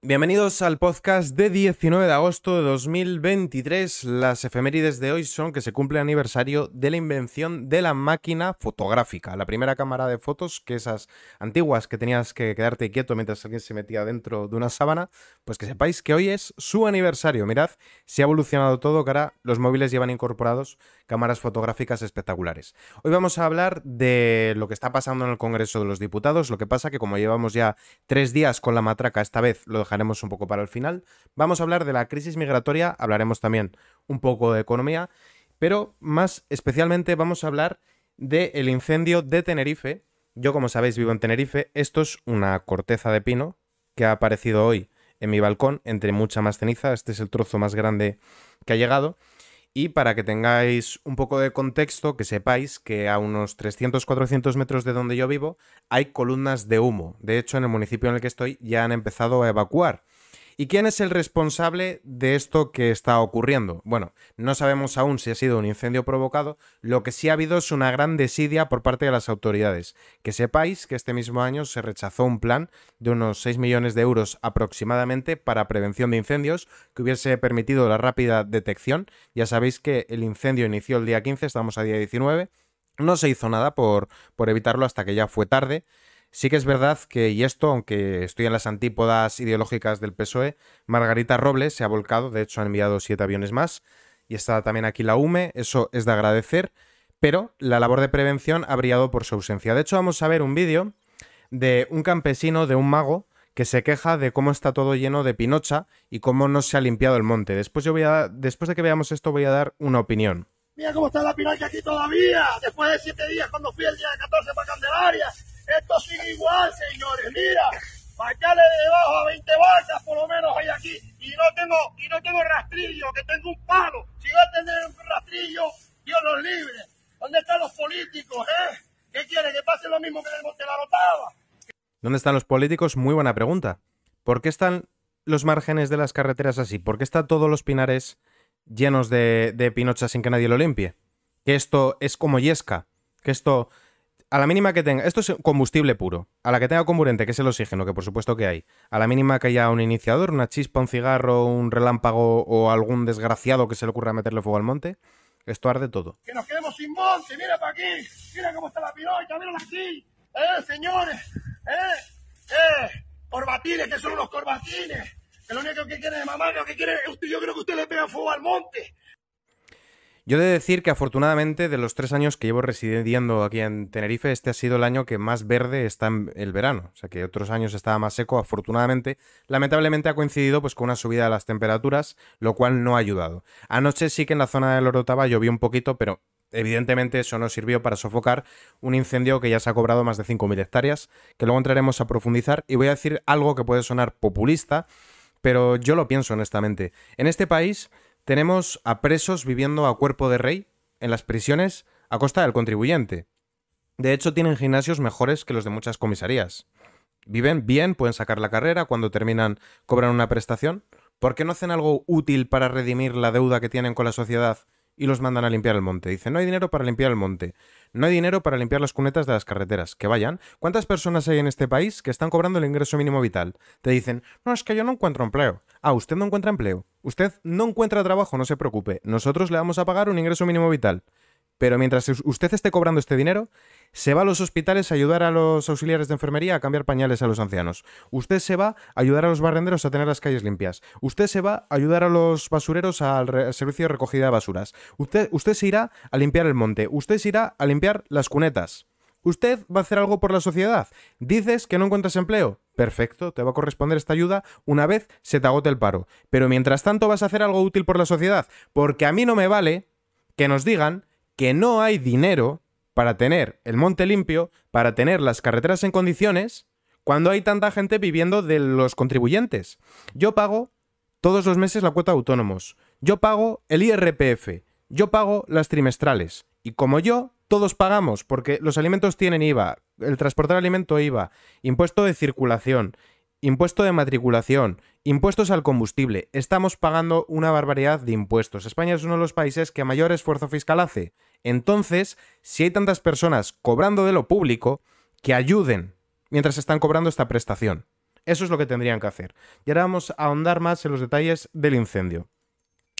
Bienvenidos al podcast de 19 de agosto de 2023. Las efemérides de hoy son que se cumple el aniversario de la invención de la máquina fotográfica, la primera cámara de fotos que esas antiguas que tenías que quedarte quieto mientras alguien se metía dentro de una sábana, pues que sepáis que hoy es su aniversario. Mirad, se ha evolucionado todo, cara, ahora los móviles llevan incorporados cámaras fotográficas espectaculares. Hoy vamos a hablar de lo que está pasando en el Congreso de los Diputados, lo que pasa que como llevamos ya tres días con la matraca, esta vez lo dejaremos un poco para el final. Vamos a hablar de la crisis migratoria, hablaremos también un poco de economía, pero más especialmente vamos a hablar del el incendio de Tenerife. Yo, como sabéis, vivo en Tenerife. Esto es una corteza de pino que ha aparecido hoy en mi balcón, entre mucha más ceniza. Este es el trozo más grande que ha llegado. Y para que tengáis un poco de contexto, que sepáis que a unos 300-400 metros de donde yo vivo hay columnas de humo. De hecho, en el municipio en el que estoy ya han empezado a evacuar. ¿Y quién es el responsable de esto que está ocurriendo? Bueno, no sabemos aún si ha sido un incendio provocado, lo que sí ha habido es una gran desidia por parte de las autoridades. Que sepáis que este mismo año se rechazó un plan de unos 6 millones de euros aproximadamente para prevención de incendios que hubiese permitido la rápida detección. Ya sabéis que el incendio inició el día 15, estamos a día 19. No se hizo nada por, por evitarlo hasta que ya fue tarde. Sí que es verdad que, y esto, aunque estoy en las antípodas ideológicas del PSOE, Margarita Robles se ha volcado, de hecho ha enviado siete aviones más, y está también aquí la UME, eso es de agradecer, pero la labor de prevención ha brillado por su ausencia. De hecho, vamos a ver un vídeo de un campesino, de un mago, que se queja de cómo está todo lleno de pinocha y cómo no se ha limpiado el monte. Después, yo voy a, después de que veamos esto voy a dar una opinión. Mira cómo está la pinocha aquí todavía, después de siete días cuando fui el día 14 para Candelaria esto sigue igual, señores. Mira, Bacale de debajo a 20 barcas, por lo menos hay aquí. Y no tengo, y no tengo rastrillo, que tengo un palo. Si yo a tener un rastrillo, Dios los libre. ¿Dónde están los políticos, eh? ¿Qué quiere? ¿Que pase lo mismo que en el Monte ¿Dónde están los políticos? Muy buena pregunta. ¿Por qué están los márgenes de las carreteras así? ¿Por qué están todos los pinares llenos de, de pinochas sin que nadie lo limpie? Que esto es como yesca. Que esto a la mínima que tenga, esto es combustible puro, a la que tenga comburente, que es el oxígeno, que por supuesto que hay, a la mínima que haya un iniciador, una chispa, un cigarro, un relámpago o algún desgraciado que se le ocurra meterle fuego al monte, esto arde todo. Que nos quedemos sin monte, mira para aquí, mira cómo está la ya miren aquí, eh, señores, eh, eh, corbatines, que son los corbatines, que lo único que quieren es mamar, que quieren, yo creo que usted le pega fuego al monte, yo he de decir que afortunadamente de los tres años que llevo residiendo aquí en Tenerife, este ha sido el año que más verde está el verano. O sea que otros años estaba más seco, afortunadamente. Lamentablemente ha coincidido pues, con una subida de las temperaturas, lo cual no ha ayudado. Anoche sí que en la zona de Lorotaba llovió un poquito, pero evidentemente eso no sirvió para sofocar un incendio que ya se ha cobrado más de 5.000 hectáreas, que luego entraremos a profundizar. Y voy a decir algo que puede sonar populista, pero yo lo pienso honestamente. En este país tenemos a presos viviendo a cuerpo de rey en las prisiones a costa del contribuyente. De hecho, tienen gimnasios mejores que los de muchas comisarías. Viven bien, pueden sacar la carrera, cuando terminan cobran una prestación. ¿Por qué no hacen algo útil para redimir la deuda que tienen con la sociedad y los mandan a limpiar el monte. Dicen, no hay dinero para limpiar el monte. No hay dinero para limpiar las cunetas de las carreteras. Que vayan. ¿Cuántas personas hay en este país que están cobrando el ingreso mínimo vital? Te dicen, no, es que yo no encuentro empleo. Ah, usted no encuentra empleo. Usted no encuentra trabajo, no se preocupe. Nosotros le vamos a pagar un ingreso mínimo vital. Pero mientras usted esté cobrando este dinero, se va a los hospitales a ayudar a los auxiliares de enfermería a cambiar pañales a los ancianos. Usted se va a ayudar a los barrenderos a tener las calles limpias. Usted se va a ayudar a los basureros al servicio de recogida de basuras. Usted, usted se irá a limpiar el monte. Usted se irá a limpiar las cunetas. ¿Usted va a hacer algo por la sociedad? ¿Dices que no encuentras empleo? Perfecto, te va a corresponder esta ayuda una vez se te agote el paro. Pero mientras tanto vas a hacer algo útil por la sociedad, porque a mí no me vale que nos digan que no hay dinero para tener el monte limpio, para tener las carreteras en condiciones, cuando hay tanta gente viviendo de los contribuyentes. Yo pago todos los meses la cuota autónomos, yo pago el IRPF, yo pago las trimestrales, y como yo, todos pagamos, porque los alimentos tienen IVA, el transportar alimento IVA, impuesto de circulación, impuesto de matriculación, impuestos al combustible. Estamos pagando una barbaridad de impuestos. España es uno de los países que mayor esfuerzo fiscal hace. Entonces, si hay tantas personas cobrando de lo público, que ayuden mientras están cobrando esta prestación. Eso es lo que tendrían que hacer. Y ahora vamos a ahondar más en los detalles del incendio.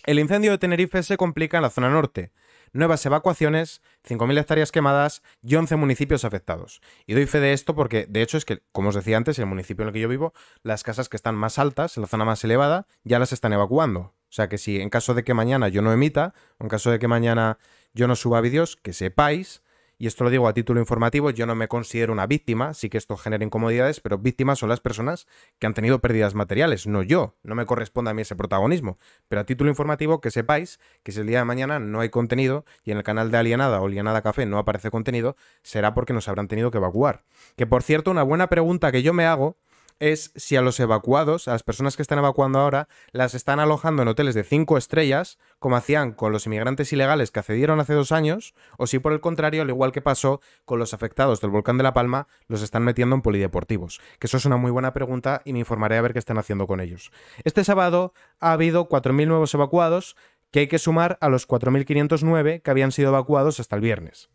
El incendio de Tenerife se complica en la zona norte. Nuevas evacuaciones, 5.000 hectáreas quemadas y 11 municipios afectados. Y doy fe de esto porque, de hecho, es que, como os decía antes, el municipio en el que yo vivo, las casas que están más altas, en la zona más elevada, ya las están evacuando. O sea que si en caso de que mañana yo no emita, en caso de que mañana yo no suba vídeos que sepáis, y esto lo digo a título informativo, yo no me considero una víctima, sí que esto genera incomodidades, pero víctimas son las personas que han tenido pérdidas materiales, no yo, no me corresponde a mí ese protagonismo. Pero a título informativo, que sepáis que si el día de mañana no hay contenido y en el canal de Alienada o Alienada Café no aparece contenido, será porque nos habrán tenido que evacuar. Que por cierto, una buena pregunta que yo me hago es si a los evacuados, a las personas que están evacuando ahora, las están alojando en hoteles de cinco estrellas, como hacían con los inmigrantes ilegales que accedieron hace dos años, o si por el contrario, al igual que pasó con los afectados del volcán de La Palma, los están metiendo en polideportivos. Que eso es una muy buena pregunta y me informaré a ver qué están haciendo con ellos. Este sábado ha habido 4.000 nuevos evacuados, que hay que sumar a los 4.509 que habían sido evacuados hasta el viernes.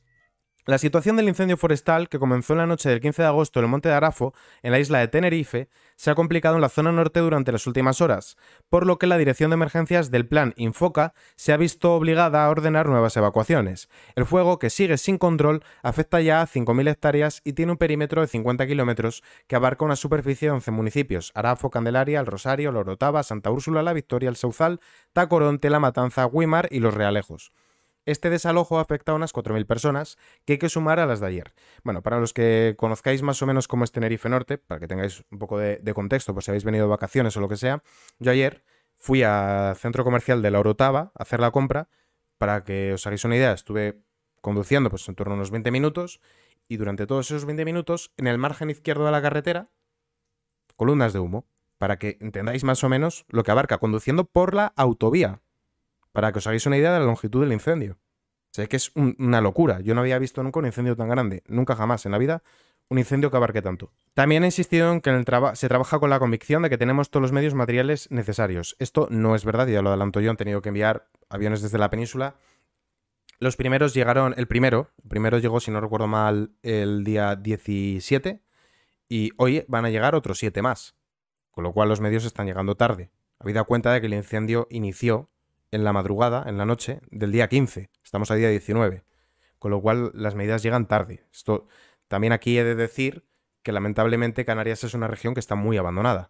La situación del incendio forestal que comenzó en la noche del 15 de agosto en el Monte de Arafo, en la isla de Tenerife, se ha complicado en la zona norte durante las últimas horas, por lo que la Dirección de Emergencias del Plan Infoca se ha visto obligada a ordenar nuevas evacuaciones. El fuego, que sigue sin control, afecta ya a 5.000 hectáreas y tiene un perímetro de 50 kilómetros que abarca una superficie de 11 municipios: Arafo, Candelaria, El Rosario, Lorotava, Santa Úrsula, La Victoria, El Sauzal, Tacoronte, La Matanza, Guimar y Los Realejos. Este desalojo ha afectado a unas 4.000 personas que hay que sumar a las de ayer. Bueno, para los que conozcáis más o menos cómo es Tenerife Norte, para que tengáis un poco de, contexto, por si habéis venido de vacaciones o lo que sea, yo ayer fui al centro comercial de la Orotava a hacer la compra. Para que os hagáis una idea, estuve conduciendo pues en torno a unos 20 minutos y durante todos esos 20 minutos, en el margen izquierdo de la carretera, columnas de humo, para que entendáis más o menos lo que abarca conduciendo por la autovía, para que os hagáis una idea de la longitud del incendio. sé que es una locura. Yo no había visto nunca un incendio tan grande. Nunca jamás en la vida un incendio que abarque tanto. También he insistido en que en se trabaja con la convicción de que tenemos todos los medios materiales necesarios. Esto no es verdad, ya lo adelanto yo. Han tenido que enviar aviones desde la península. Los primeros llegaron, el primero, primero llegó, si no recuerdo mal, el día 17 y hoy van a llegar otros siete más. Con lo cual los medios están llegando tarde. Habida cuenta de que el incendio inició en la madrugada, en la noche del día 15. Estamos a día 19. Con lo cual las medidas llegan tarde. Esto también aquí he de decir que lamentablemente Canarias es una región que está muy abandonada.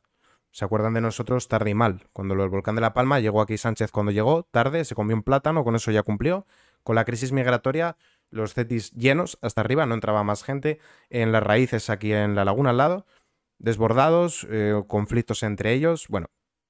Se acuerdan de nosotros tarde y mal. Cuando el volcán de La Palma llegó aquí Sánchez cuando llegó, tarde, se comió un plátano, con eso ya cumplió. Con la crisis migratoria, los cetis llenos hasta arriba, no entraba más gente. En las raíces aquí en la laguna al lado, desbordados, eh, conflictos entre ellos, bueno,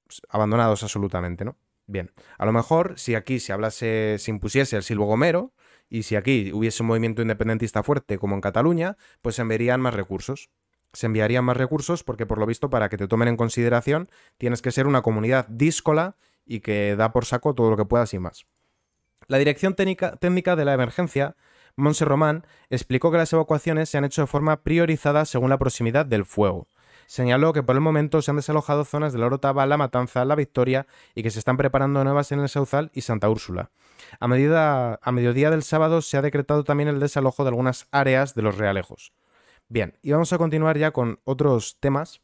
pues, abandonados absolutamente, ¿no? Bien, a lo mejor si aquí se hablase, se impusiese el silbo gomero, y si aquí hubiese un movimiento independentista fuerte como en Cataluña, pues se enviarían más recursos. Se enviarían más recursos porque por lo visto para que te tomen en consideración tienes que ser una comunidad díscola y que da por saco todo lo que puedas y más. La Dirección Técnica, técnica de la Emergencia, Monse Román, explicó que las evacuaciones se han hecho de forma priorizada según la proximidad del fuego. Señaló que por el momento se han desalojado zonas de la Orotava, La Matanza, La Victoria y que se están preparando nuevas en el Sauzal y Santa Úrsula. A, medida, a mediodía del sábado se ha decretado también el desalojo de algunas áreas de los realejos. Bien, y vamos a continuar ya con otros temas.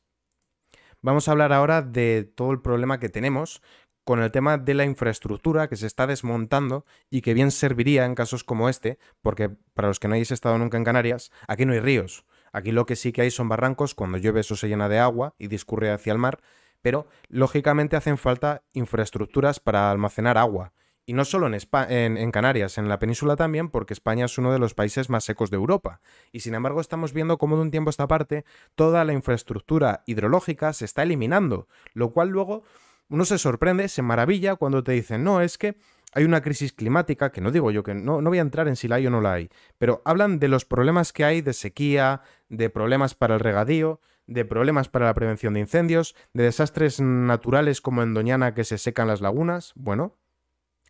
Vamos a hablar ahora de todo el problema que tenemos con el tema de la infraestructura que se está desmontando y que bien serviría en casos como este, porque para los que no hayáis estado nunca en Canarias, aquí no hay ríos. Aquí lo que sí que hay son barrancos, cuando llueve eso se llena de agua y discurre hacia el mar, pero lógicamente hacen falta infraestructuras para almacenar agua. Y no solo en, Canarias, en la península también, porque España es uno de los países más secos de Europa. Y sin embargo estamos viendo cómo de un tiempo a esta parte toda la infraestructura hidrológica se está eliminando, lo cual luego uno se sorprende, se maravilla cuando te dicen, no, es que hay una crisis climática, que no digo yo que no, voy a entrar en si la hay o no la hay, pero hablan de los problemas que hay de sequía, de problemas para el regadío, de problemas para la prevención de incendios, de desastres naturales como en Doñana que se secan las lagunas. Bueno,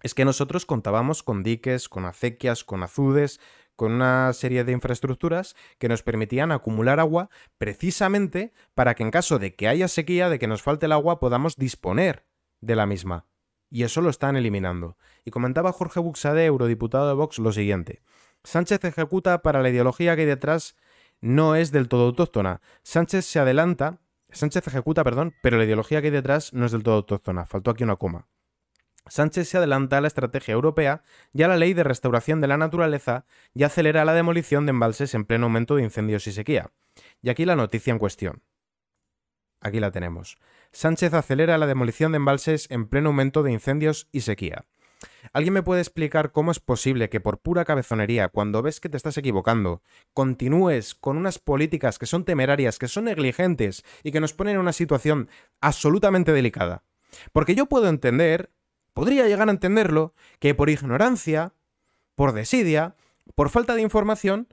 es que nosotros contábamos con diques, con acequias, con azudes, con una serie de infraestructuras que nos permitían acumular agua precisamente para que en caso de que haya sequía, de que nos falte el agua, podamos disponer de la misma y eso lo están eliminando. Y comentaba Jorge Buxade, eurodiputado de Vox, lo siguiente. Sánchez ejecuta para la ideología que hay detrás no es del todo autóctona. Sánchez se adelanta, Sánchez ejecuta, perdón, pero la ideología que hay detrás no es del todo autóctona. Faltó aquí una coma. Sánchez se adelanta a la estrategia europea y a la ley de restauración de la naturaleza y acelera la demolición de embalses en pleno aumento de incendios y sequía. Y aquí la noticia en cuestión. Aquí la tenemos. Sánchez acelera la demolición de embalses en pleno aumento de incendios y sequía. ¿Alguien me puede explicar cómo es posible que por pura cabezonería, cuando ves que te estás equivocando, continúes con unas políticas que son temerarias, que son negligentes y que nos ponen en una situación absolutamente delicada? Porque yo puedo entender, podría llegar a entenderlo, que por ignorancia, por desidia, por falta de información,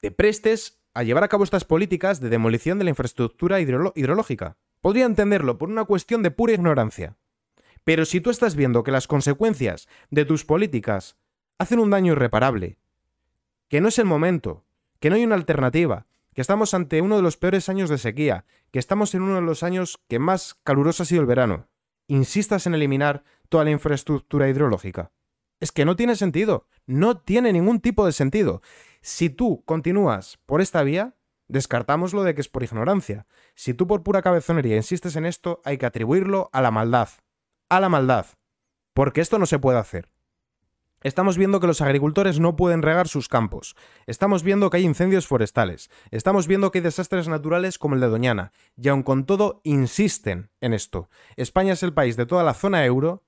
te prestes a llevar a cabo estas políticas de demolición de la infraestructura hidrológica. Podría entenderlo por una cuestión de pura ignorancia. Pero si tú estás viendo que las consecuencias de tus políticas hacen un daño irreparable, que no es el momento, que no hay una alternativa, que estamos ante uno de los peores años de sequía, que estamos en uno de los años que más caluroso ha sido el verano, insistas en eliminar toda la infraestructura hidrológica. Es que no tiene sentido, no tiene ningún tipo de sentido. Si tú continúas por esta vía, descartamos lo de que es por ignorancia. Si tú por pura cabezonería insistes en esto, hay que atribuirlo a la maldad. A la maldad. Porque esto no se puede hacer. Estamos viendo que los agricultores no pueden regar sus campos. Estamos viendo que hay incendios forestales. Estamos viendo que hay desastres naturales como el de Doñana. Y aun con todo, insisten en esto. España es el país de toda la zona euro,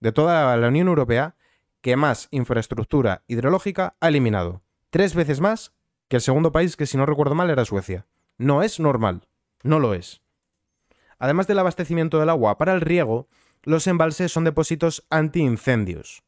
de toda la Unión Europea, que más infraestructura hidrológica ha eliminado tres veces más que el segundo país, que si no recuerdo mal era Suecia. No es normal, no lo es. Además del abastecimiento del agua para el riego, los embalses son depósitos antiincendios.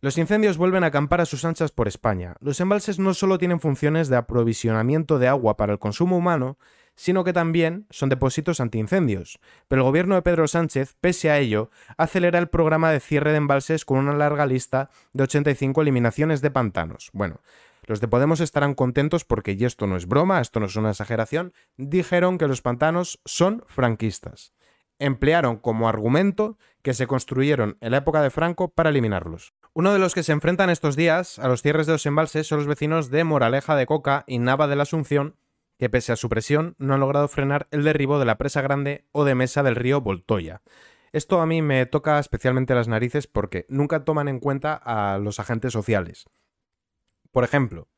Los incendios vuelven a acampar a sus anchas por España. Los embalses no solo tienen funciones de aprovisionamiento de agua para el consumo humano, sino que también son depósitos antiincendios. Pero el gobierno de Pedro Sánchez, pese a ello, acelera el programa de cierre de embalses con una larga lista de 85 eliminaciones de pantanos. Bueno, los de Podemos estarán contentos porque, y esto no es broma, esto no es una exageración, dijeron que los pantanos son franquistas. Emplearon como argumento que se construyeron en la época de Franco para eliminarlos. Uno de los que se enfrentan estos días a los cierres de los embalses son los vecinos de Moraleja de Coca y Nava de la Asunción, que pese a su presión no han logrado frenar el derribo de la presa grande o de mesa del río Voltoya. Esto a mí me toca especialmente las narices porque nunca toman en cuenta a los agentes sociales. Por ejemplo,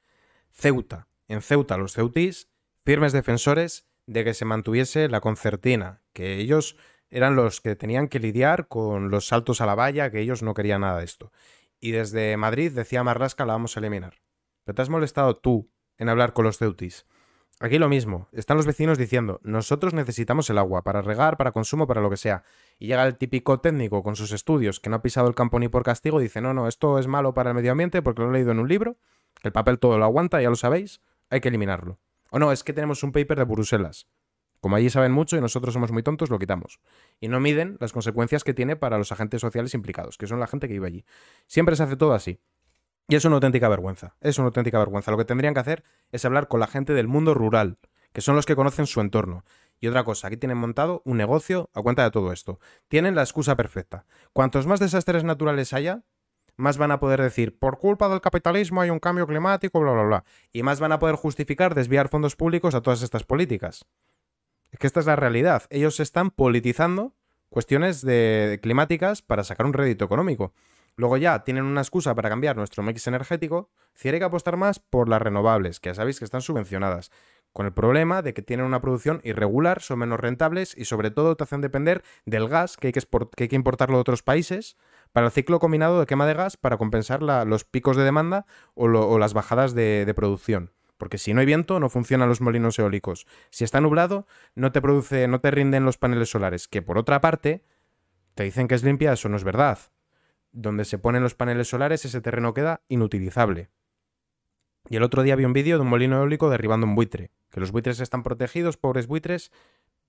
Ceuta. En Ceuta los ceutís, firmes defensores de que se mantuviese la concertina, que ellos eran los que tenían que lidiar con los saltos a la valla, que ellos no querían nada de esto. Y desde Madrid decía Marrasca la vamos a eliminar. Pero te has molestado tú en hablar con los ceutis. Aquí lo mismo. Están los vecinos diciendo, nosotros necesitamos el agua para regar, para consumo, para lo que sea. Y llega el típico técnico con sus estudios que no ha pisado el campo ni por castigo y dice, no, no, esto es malo para el medio ambiente porque lo he leído en un libro, el papel todo lo aguanta, ya lo sabéis, hay que eliminarlo. O no, es que tenemos un paper de Bruselas. Como allí saben mucho y nosotros somos muy tontos, lo quitamos. Y no miden las consecuencias que tiene para los agentes sociales implicados, que son la gente que vive allí. Siempre se hace todo así. Y es una auténtica vergüenza, es una auténtica vergüenza. Lo que tendrían que hacer es hablar con la gente del mundo rural, que son los que conocen su entorno. Y otra cosa, aquí tienen montado un negocio a cuenta de todo esto. Tienen la excusa perfecta. Cuantos más desastres naturales haya, más van a poder decir, por culpa del capitalismo hay un cambio climático, bla, bla, bla. Y más van a poder justificar desviar fondos públicos a todas estas políticas. Es que esta es la realidad. Ellos están politizando cuestiones de climáticas para sacar un rédito económico. Luego ya tienen una excusa para cambiar nuestro mix energético, si hay que apostar más por las renovables, que ya sabéis que están subvencionadas, con el problema de que tienen una producción irregular, son menos rentables y sobre todo te hacen depender del gas que hay que, importarlo de otros países para el ciclo combinado de quema de gas para compensar los picos de demanda o, las bajadas de, de producción. Porque si no hay viento, no funcionan los molinos eólicos. Si está nublado, no te produce, no te rinden los paneles solares. Que por otra parte, te dicen que es limpia, eso no es verdad donde se ponen los paneles solares, ese terreno queda inutilizable. Y el otro día vi un vídeo de un molino eólico derribando un buitre, que los buitres están protegidos, pobres buitres,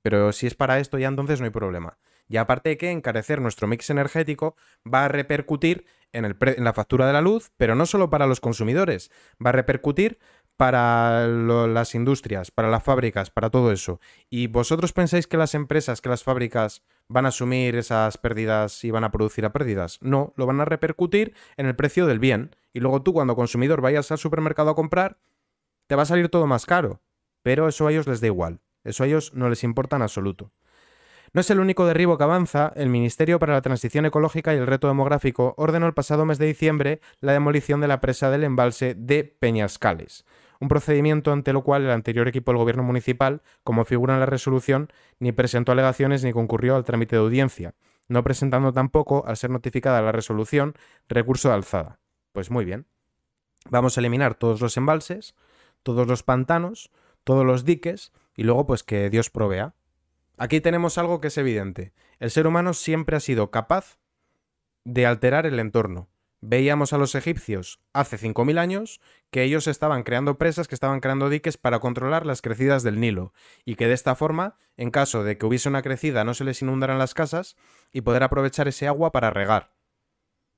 pero si es para esto ya entonces no hay problema. Y aparte de que encarecer nuestro mix energético va a repercutir en, la factura de la luz, pero no solo para los consumidores, va a repercutir para las industrias, para las fábricas, para todo eso. ¿Y vosotros pensáis que las empresas, que las fábricas ¿Van a asumir esas pérdidas y van a producir a pérdidas? No, lo van a repercutir en el precio del bien. Y luego tú, cuando consumidor vayas al supermercado a comprar, te va a salir todo más caro. Pero eso a ellos les da igual. Eso a ellos no les importa en absoluto. No es el único derribo que avanza, el Ministerio para la Transición Ecológica y el Reto Demográfico ordenó el pasado mes de diciembre la demolición de la presa del embalse de Peñascales un procedimiento ante lo cual el anterior equipo del gobierno municipal, como figura en la resolución, ni presentó alegaciones ni concurrió al trámite de audiencia, no presentando tampoco, al ser notificada la resolución, recurso de alzada. Pues muy bien. Vamos a eliminar todos los embalses, todos los pantanos, todos los diques y luego pues que Dios provea. Aquí tenemos algo que es evidente. El ser humano siempre ha sido capaz de alterar el entorno veíamos a los egipcios hace 5.000 años que ellos estaban creando presas, que estaban creando diques para controlar las crecidas del Nilo y que de esta forma, en caso de que hubiese una crecida, no se les inundaran las casas y poder aprovechar ese agua para regar.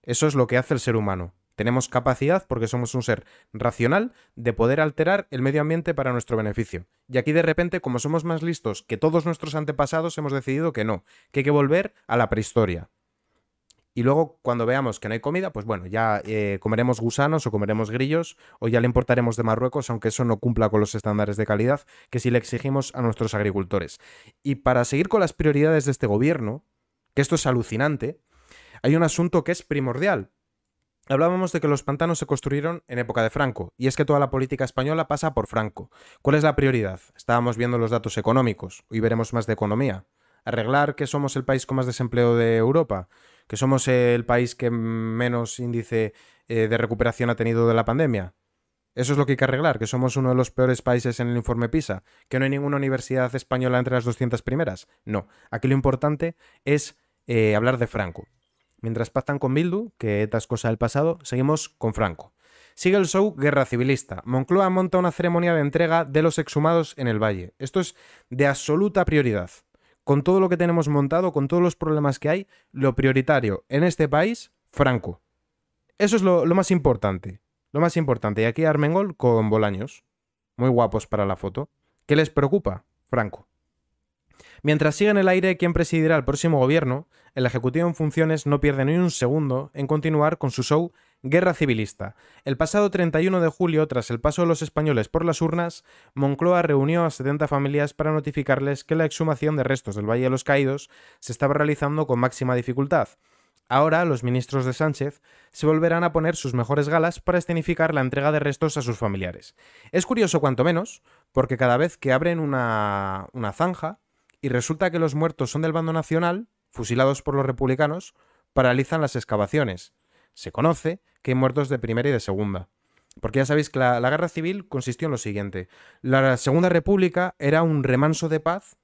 Eso es lo que hace el ser humano. Tenemos capacidad, porque somos un ser racional, de poder alterar el medio ambiente para nuestro beneficio. Y aquí de repente, como somos más listos que todos nuestros antepasados, hemos decidido que no, que hay que volver a la prehistoria. Y luego, cuando veamos que no hay comida, pues bueno, ya eh, comeremos gusanos o comeremos grillos o ya le importaremos de Marruecos, aunque eso no cumpla con los estándares de calidad que sí le exigimos a nuestros agricultores. Y para seguir con las prioridades de este gobierno, que esto es alucinante, hay un asunto que es primordial, Hablábamos de que los pantanos se construyeron en época de Franco, y es que toda la política española pasa por Franco. ¿Cuál es la prioridad? Estábamos viendo los datos económicos, hoy veremos más de economía. ¿Arreglar que somos el país con más desempleo de Europa? que somos el país que menos índice eh, de recuperación ha tenido de la pandemia. Eso es lo que hay que arreglar, que somos uno de los peores países en el informe PISA, que no hay ninguna universidad española entre las 200 primeras. No, aquí lo importante es eh, hablar de Franco. Mientras pactan con Bildu, que estas cosas cosa del pasado, seguimos con Franco. Sigue el show Guerra Civilista. Moncloa monta una ceremonia de entrega de los exhumados en el Valle. Esto es de absoluta prioridad con todo lo que tenemos montado, con todos los problemas que hay, lo prioritario en este país, Franco. Eso es lo, más importante. Lo más importante. Y aquí Armengol con Bolaños. Muy guapos para la foto. ¿Qué les preocupa? Franco. Mientras siga en el aire quién presidirá el próximo gobierno, el Ejecutivo en funciones no pierde ni un segundo en continuar con su show Guerra civilista. El pasado 31 de julio, tras el paso de los españoles por las urnas, Moncloa reunió a 70 familias para notificarles que la exhumación de restos del Valle de los Caídos se estaba realizando con máxima dificultad. Ahora los ministros de Sánchez se volverán a poner sus mejores galas para escenificar la entrega de restos a sus familiares. Es curioso cuanto menos, porque cada vez que abren una zanja y resulta que los muertos son del bando nacional, fusilados por los republicanos, paralizan las excavaciones se conoce que hay muertos de primera y de segunda. Porque ya sabéis que la, guerra civil consistió en lo siguiente. La Segunda República era un remanso de paz,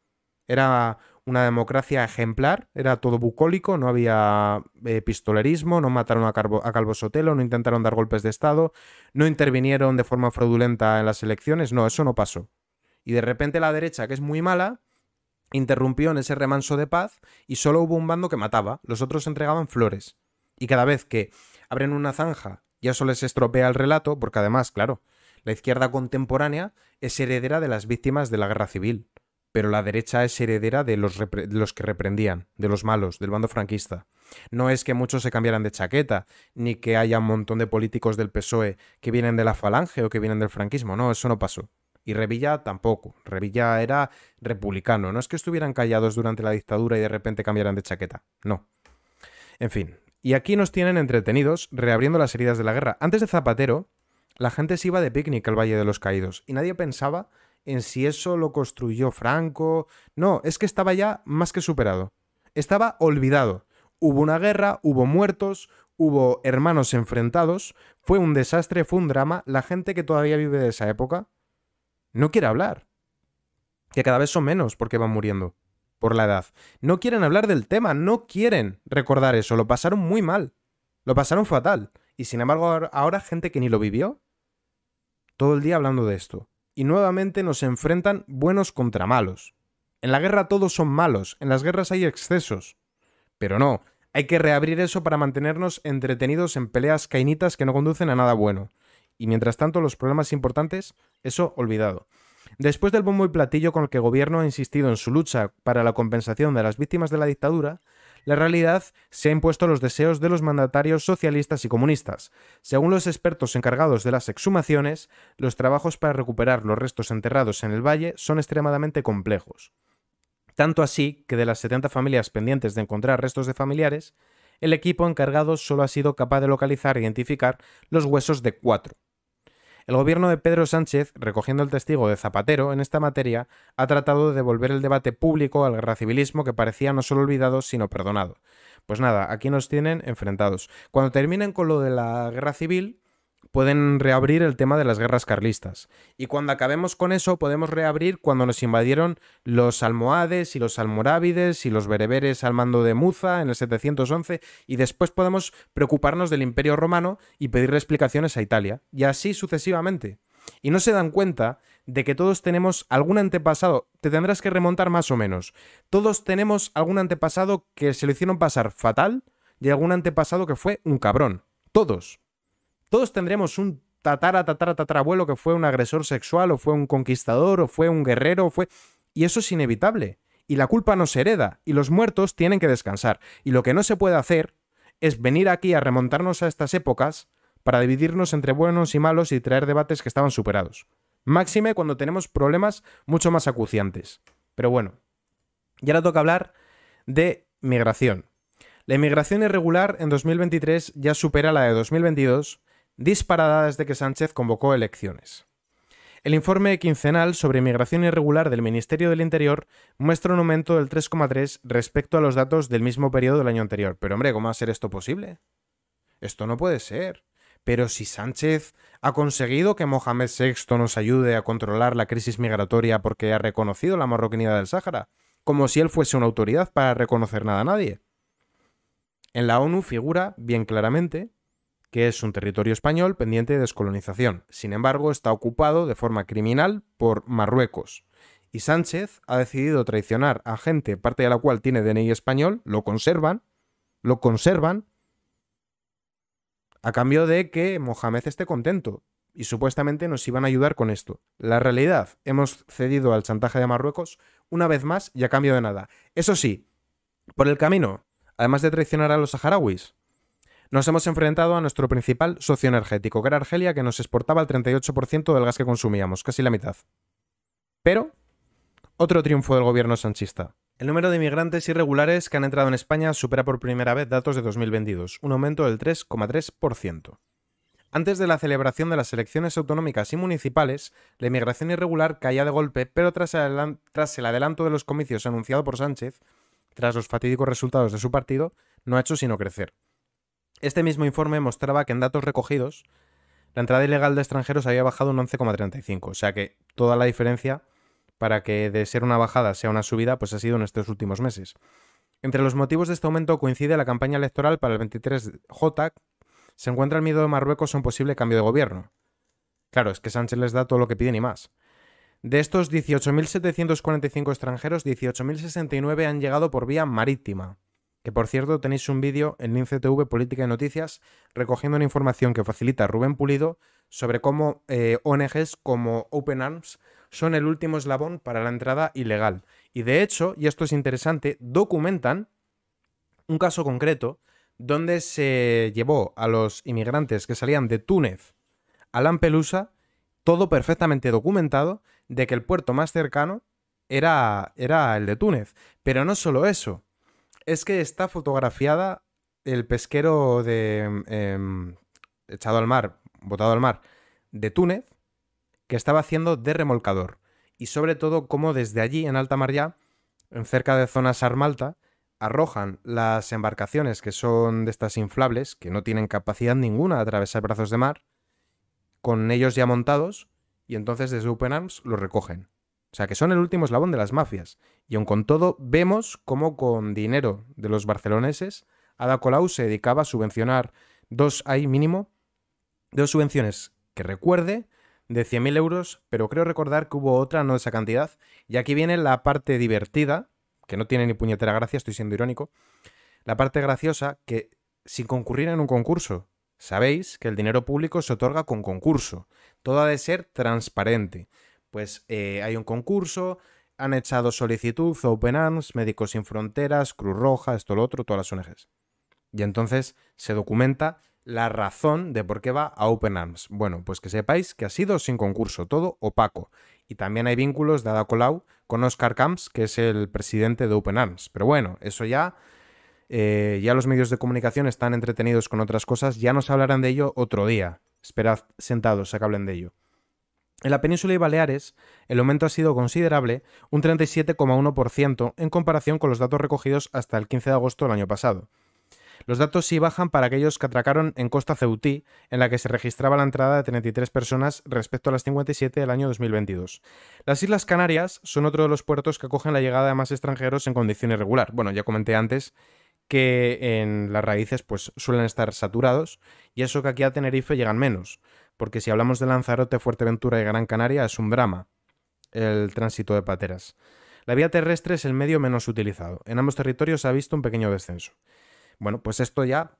era una democracia ejemplar, era todo bucólico, no había eh, pistolerismo, no mataron a Calvo Sotelo, no intentaron dar golpes de Estado, no intervinieron de forma fraudulenta en las elecciones, no, eso no pasó. Y de repente la derecha, que es muy mala, interrumpió en ese remanso de paz y solo hubo un bando que mataba, los otros entregaban flores. Y cada vez que abren una zanja, ya solo les estropea el relato, porque además, claro, la izquierda contemporánea es heredera de las víctimas de la guerra civil, pero la derecha es heredera de los, de los que reprendían, de los malos, del bando franquista. No es que muchos se cambiaran de chaqueta, ni que haya un montón de políticos del PSOE que vienen de la falange o que vienen del franquismo, no, eso no pasó. Y Revilla tampoco. Revilla era republicano. No es que estuvieran callados durante la dictadura y de repente cambiaran de chaqueta. No. En fin, y aquí nos tienen entretenidos reabriendo las heridas de la guerra. Antes de Zapatero, la gente se iba de picnic al Valle de los Caídos y nadie pensaba en si eso lo construyó Franco. No, es que estaba ya más que superado. Estaba olvidado. Hubo una guerra, hubo muertos, hubo hermanos enfrentados, fue un desastre, fue un drama. La gente que todavía vive de esa época no quiere hablar. Que cada vez son menos porque van muriendo por la edad. No quieren hablar del tema, no quieren recordar eso, lo pasaron muy mal, lo pasaron fatal. Y sin embargo ahora gente que ni lo vivió, todo el día hablando de esto. Y nuevamente nos enfrentan buenos contra malos. En la guerra todos son malos, en las guerras hay excesos. Pero no, hay que reabrir eso para mantenernos entretenidos en peleas cainitas que no conducen a nada bueno. Y mientras tanto, los problemas importantes, eso olvidado. Después del bombo y platillo con el que el gobierno ha insistido en su lucha para la compensación de las víctimas de la dictadura, la realidad se ha impuesto a los deseos de los mandatarios socialistas y comunistas. Según los expertos encargados de las exhumaciones, los trabajos para recuperar los restos enterrados en el valle son extremadamente complejos. Tanto así que de las 70 familias pendientes de encontrar restos de familiares, el equipo encargado solo ha sido capaz de localizar e identificar los huesos de cuatro. El gobierno de Pedro Sánchez, recogiendo el testigo de Zapatero en esta materia, ha tratado de devolver el debate público al civilismo que parecía no solo olvidado, sino perdonado. Pues nada, aquí nos tienen enfrentados. Cuando terminen con lo de la guerra civil, pueden reabrir el tema de las guerras carlistas. Y cuando acabemos con eso, podemos reabrir cuando nos invadieron los almohades y los almorávides y los bereberes al mando de Muza en el 711, y después podemos preocuparnos del Imperio Romano y pedirle explicaciones a Italia, y así sucesivamente. Y no se dan cuenta de que todos tenemos algún antepasado, te tendrás que remontar más o menos, todos tenemos algún antepasado que se lo hicieron pasar fatal y algún antepasado que fue un cabrón. Todos. Todos tendremos un tatara, tatara, tatarabuelo que fue un agresor sexual o fue un conquistador o fue un guerrero, o fue... Y eso es inevitable. Y la culpa no se hereda. Y los muertos tienen que descansar. Y lo que no se puede hacer es venir aquí a remontarnos a estas épocas para dividirnos entre buenos y malos y traer debates que estaban superados. Máxime cuando tenemos problemas mucho más acuciantes. Pero bueno, ya ahora toca hablar de migración. La inmigración irregular en 2023 ya supera la de 2022 disparada desde que Sánchez convocó elecciones. El informe quincenal sobre inmigración irregular del Ministerio del Interior muestra un aumento del 3,3 respecto a los datos del mismo periodo del año anterior. Pero hombre, ¿cómo va a ser esto posible? Esto no puede ser. Pero si Sánchez ha conseguido que Mohamed VI nos ayude a controlar la crisis migratoria porque ha reconocido la marroquinidad del Sáhara, como si él fuese una autoridad para reconocer nada a nadie. En la ONU figura, bien claramente, que es un territorio español pendiente de descolonización. Sin embargo, está ocupado de forma criminal por Marruecos. Y Sánchez ha decidido traicionar a gente, parte de la cual tiene DNI español, lo conservan, lo conservan, a cambio de que Mohamed esté contento. Y supuestamente nos iban a ayudar con esto. La realidad, hemos cedido al chantaje de Marruecos una vez más y a cambio de nada. Eso sí, por el camino, además de traicionar a los saharauis, nos hemos enfrentado a nuestro principal socio energético, que era Argelia, que nos exportaba el 38% del gas que consumíamos, casi la mitad. Pero, otro triunfo del gobierno sanchista. El número de inmigrantes irregulares que han entrado en España supera por primera vez datos de 2022, un aumento del 3,3%. Antes de la celebración de las elecciones autonómicas y municipales, la inmigración irregular caía de golpe, pero tras el, tras el, adelanto de los comicios anunciado por Sánchez, tras los fatídicos resultados de su partido, no ha hecho sino crecer. Este mismo informe mostraba que en datos recogidos, la entrada ilegal de extranjeros había bajado un 11,35, o sea que toda la diferencia para que de ser una bajada sea una subida, pues ha sido en estos últimos meses. Entre los motivos de este aumento coincide la campaña electoral para el 23J, se encuentra el miedo de Marruecos a un posible cambio de gobierno. Claro, es que Sánchez les da todo lo que piden y más. De estos 18.745 extranjeros, 18.069 han llegado por vía marítima que por cierto tenéis un vídeo en INCTV Política y Noticias recogiendo una información que facilita Rubén Pulido sobre cómo eh, ONGs como Open Arms son el último eslabón para la entrada ilegal. Y de hecho, y esto es interesante, documentan un caso concreto donde se llevó a los inmigrantes que salían de Túnez a Lampelusa, todo perfectamente documentado, de que el puerto más cercano era, era el de Túnez. Pero no solo eso, es que está fotografiada el pesquero de mm, em, echado al mar, botado al mar, de Túnez, que estaba haciendo de remolcador. Y sobre todo cómo desde allí, en alta mar ya, en cerca de zona Sarmalta, arrojan las embarcaciones que son de estas inflables, que no tienen capacidad ninguna de atravesar brazos de mar, con ellos ya montados, y entonces desde Open Arms los recogen. O sea, que son el último eslabón de las mafias. Y aun con todo, vemos cómo con dinero de los barceloneses, Ada Colau se dedicaba a subvencionar dos, ahí mínimo, dos subvenciones que recuerde, de 100.000 euros, pero creo recordar que hubo otra, no de esa cantidad. Y aquí viene la parte divertida, que no tiene ni puñetera gracia, estoy siendo irónico. La parte graciosa, que sin concurrir en un concurso. Sabéis que el dinero público se otorga con concurso. Todo ha de ser transparente pues eh, hay un concurso, han echado solicitud, Open Arms, Médicos Sin Fronteras, Cruz Roja, esto, lo otro, todas las ONGs. Y entonces se documenta la razón de por qué va a Open Arms. Bueno, pues que sepáis que ha sido sin concurso, todo opaco. Y también hay vínculos de Ada Colau con Oscar Camps, que es el presidente de Open Arms. Pero bueno, eso ya... Eh, ya los medios de comunicación están entretenidos con otras cosas, ya nos hablarán de ello otro día. Esperad sentados a que hablen de ello. En la península y Baleares, el aumento ha sido considerable, un 37,1% en comparación con los datos recogidos hasta el 15 de agosto del año pasado. Los datos sí bajan para aquellos que atracaron en Costa Ceutí, en la que se registraba la entrada de 33 personas respecto a las 57 del año 2022. Las Islas Canarias son otro de los puertos que acogen la llegada de más extranjeros en condición irregular. Bueno, ya comenté antes que en las raíces pues suelen estar saturados y eso que aquí a Tenerife llegan menos porque si hablamos de Lanzarote, Fuerteventura y Gran Canaria es un drama el tránsito de pateras. La vía terrestre es el medio menos utilizado. En ambos territorios se ha visto un pequeño descenso. Bueno, pues esto ya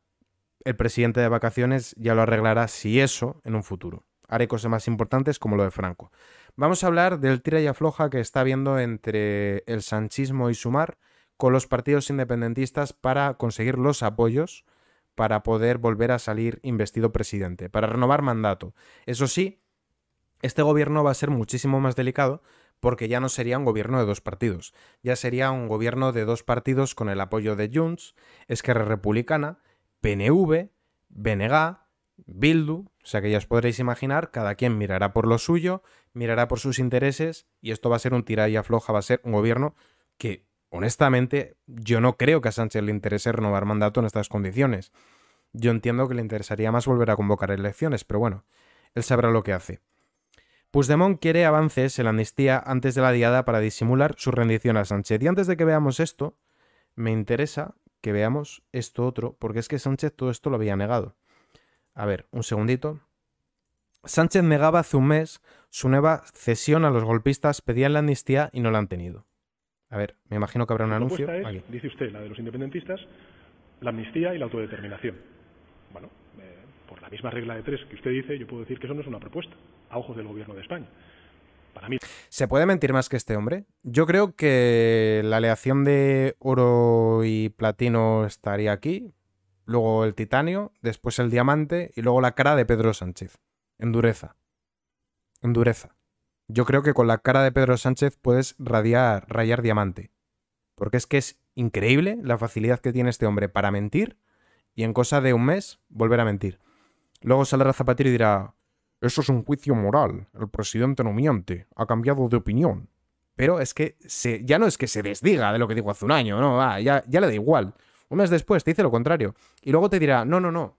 el presidente de vacaciones ya lo arreglará si eso en un futuro. Haré cosas más importantes como lo de Franco. Vamos a hablar del tira y afloja que está habiendo entre el sanchismo y Sumar con los partidos independentistas para conseguir los apoyos para poder volver a salir investido presidente, para renovar mandato. Eso sí, este gobierno va a ser muchísimo más delicado porque ya no sería un gobierno de dos partidos, ya sería un gobierno de dos partidos con el apoyo de Junts, Esquerra Republicana, PNV, BNG, Bildu, o sea que ya os podréis imaginar, cada quien mirará por lo suyo, mirará por sus intereses y esto va a ser un tira y afloja, va a ser un gobierno que honestamente, yo no creo que a Sánchez le interese renovar mandato en estas condiciones. Yo entiendo que le interesaría más volver a convocar elecciones, pero bueno, él sabrá lo que hace. Puigdemont quiere avances en la amnistía antes de la diada para disimular su rendición a Sánchez. Y antes de que veamos esto, me interesa que veamos esto otro, porque es que Sánchez todo esto lo había negado. A ver, un segundito. Sánchez negaba hace un mes su nueva cesión a los golpistas, pedían la amnistía y no la han tenido. A ver, me imagino que habrá un anuncio. Es, dice usted, la de los independentistas, la amnistía y la autodeterminación. Bueno, eh, por la misma regla de tres que usted dice, yo puedo decir que eso no es una propuesta, a ojos del gobierno de España. Para mí. ¿Se puede mentir más que este hombre? Yo creo que la aleación de oro y platino estaría aquí, luego el titanio, después el diamante y luego la cara de Pedro Sánchez. En dureza. En dureza. Yo creo que con la cara de Pedro Sánchez puedes radiar, rayar diamante. Porque es que es increíble la facilidad que tiene este hombre para mentir y en cosa de un mes volver a mentir. Luego saldrá Zapatero y dirá, eso es un juicio moral, el presidente no miente, ha cambiado de opinión. Pero es que ya no es que se desdiga de lo que dijo hace un año, no, va, ya, ya le da igual. Un mes después te dice lo contrario. Y luego te dirá, no, no, no.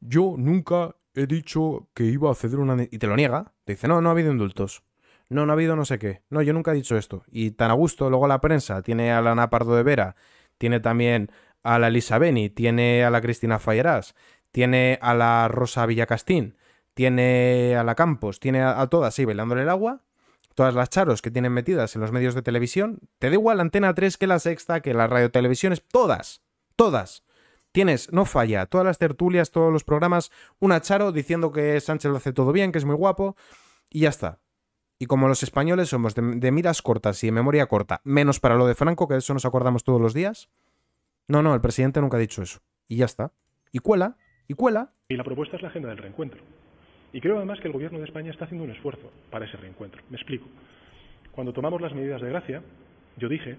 Yo nunca he dicho que iba a ceder una... Y te lo niega. Te dice, no, no ha habido indultos. No, no ha habido no sé qué. No, yo nunca he dicho esto. Y tan a gusto, luego la prensa tiene a la Ana Pardo de Vera, tiene también a la Elisa Beni, tiene a la Cristina Fallerás, tiene a la Rosa Villacastín, tiene a la Campos, tiene a, todas, sí, velándole el agua. Todas las charos que tienen metidas en los medios de televisión. Te da igual la antena 3 que la sexta, que la radio televisión, todas, todas Tienes, no falla, todas las tertulias, todos los programas, una Charo diciendo que Sánchez lo hace todo bien, que es muy guapo, y ya está. Y como los españoles somos de, miras cortas y de memoria corta, menos para lo de Franco, que eso nos acordamos todos los días. No, no, el presidente nunca ha dicho eso. Y ya está. Y cuela, y cuela. Y la propuesta es la agenda del reencuentro. Y creo además que el Gobierno de España está haciendo un esfuerzo para ese reencuentro. Me explico. Cuando tomamos las medidas de gracia, yo dije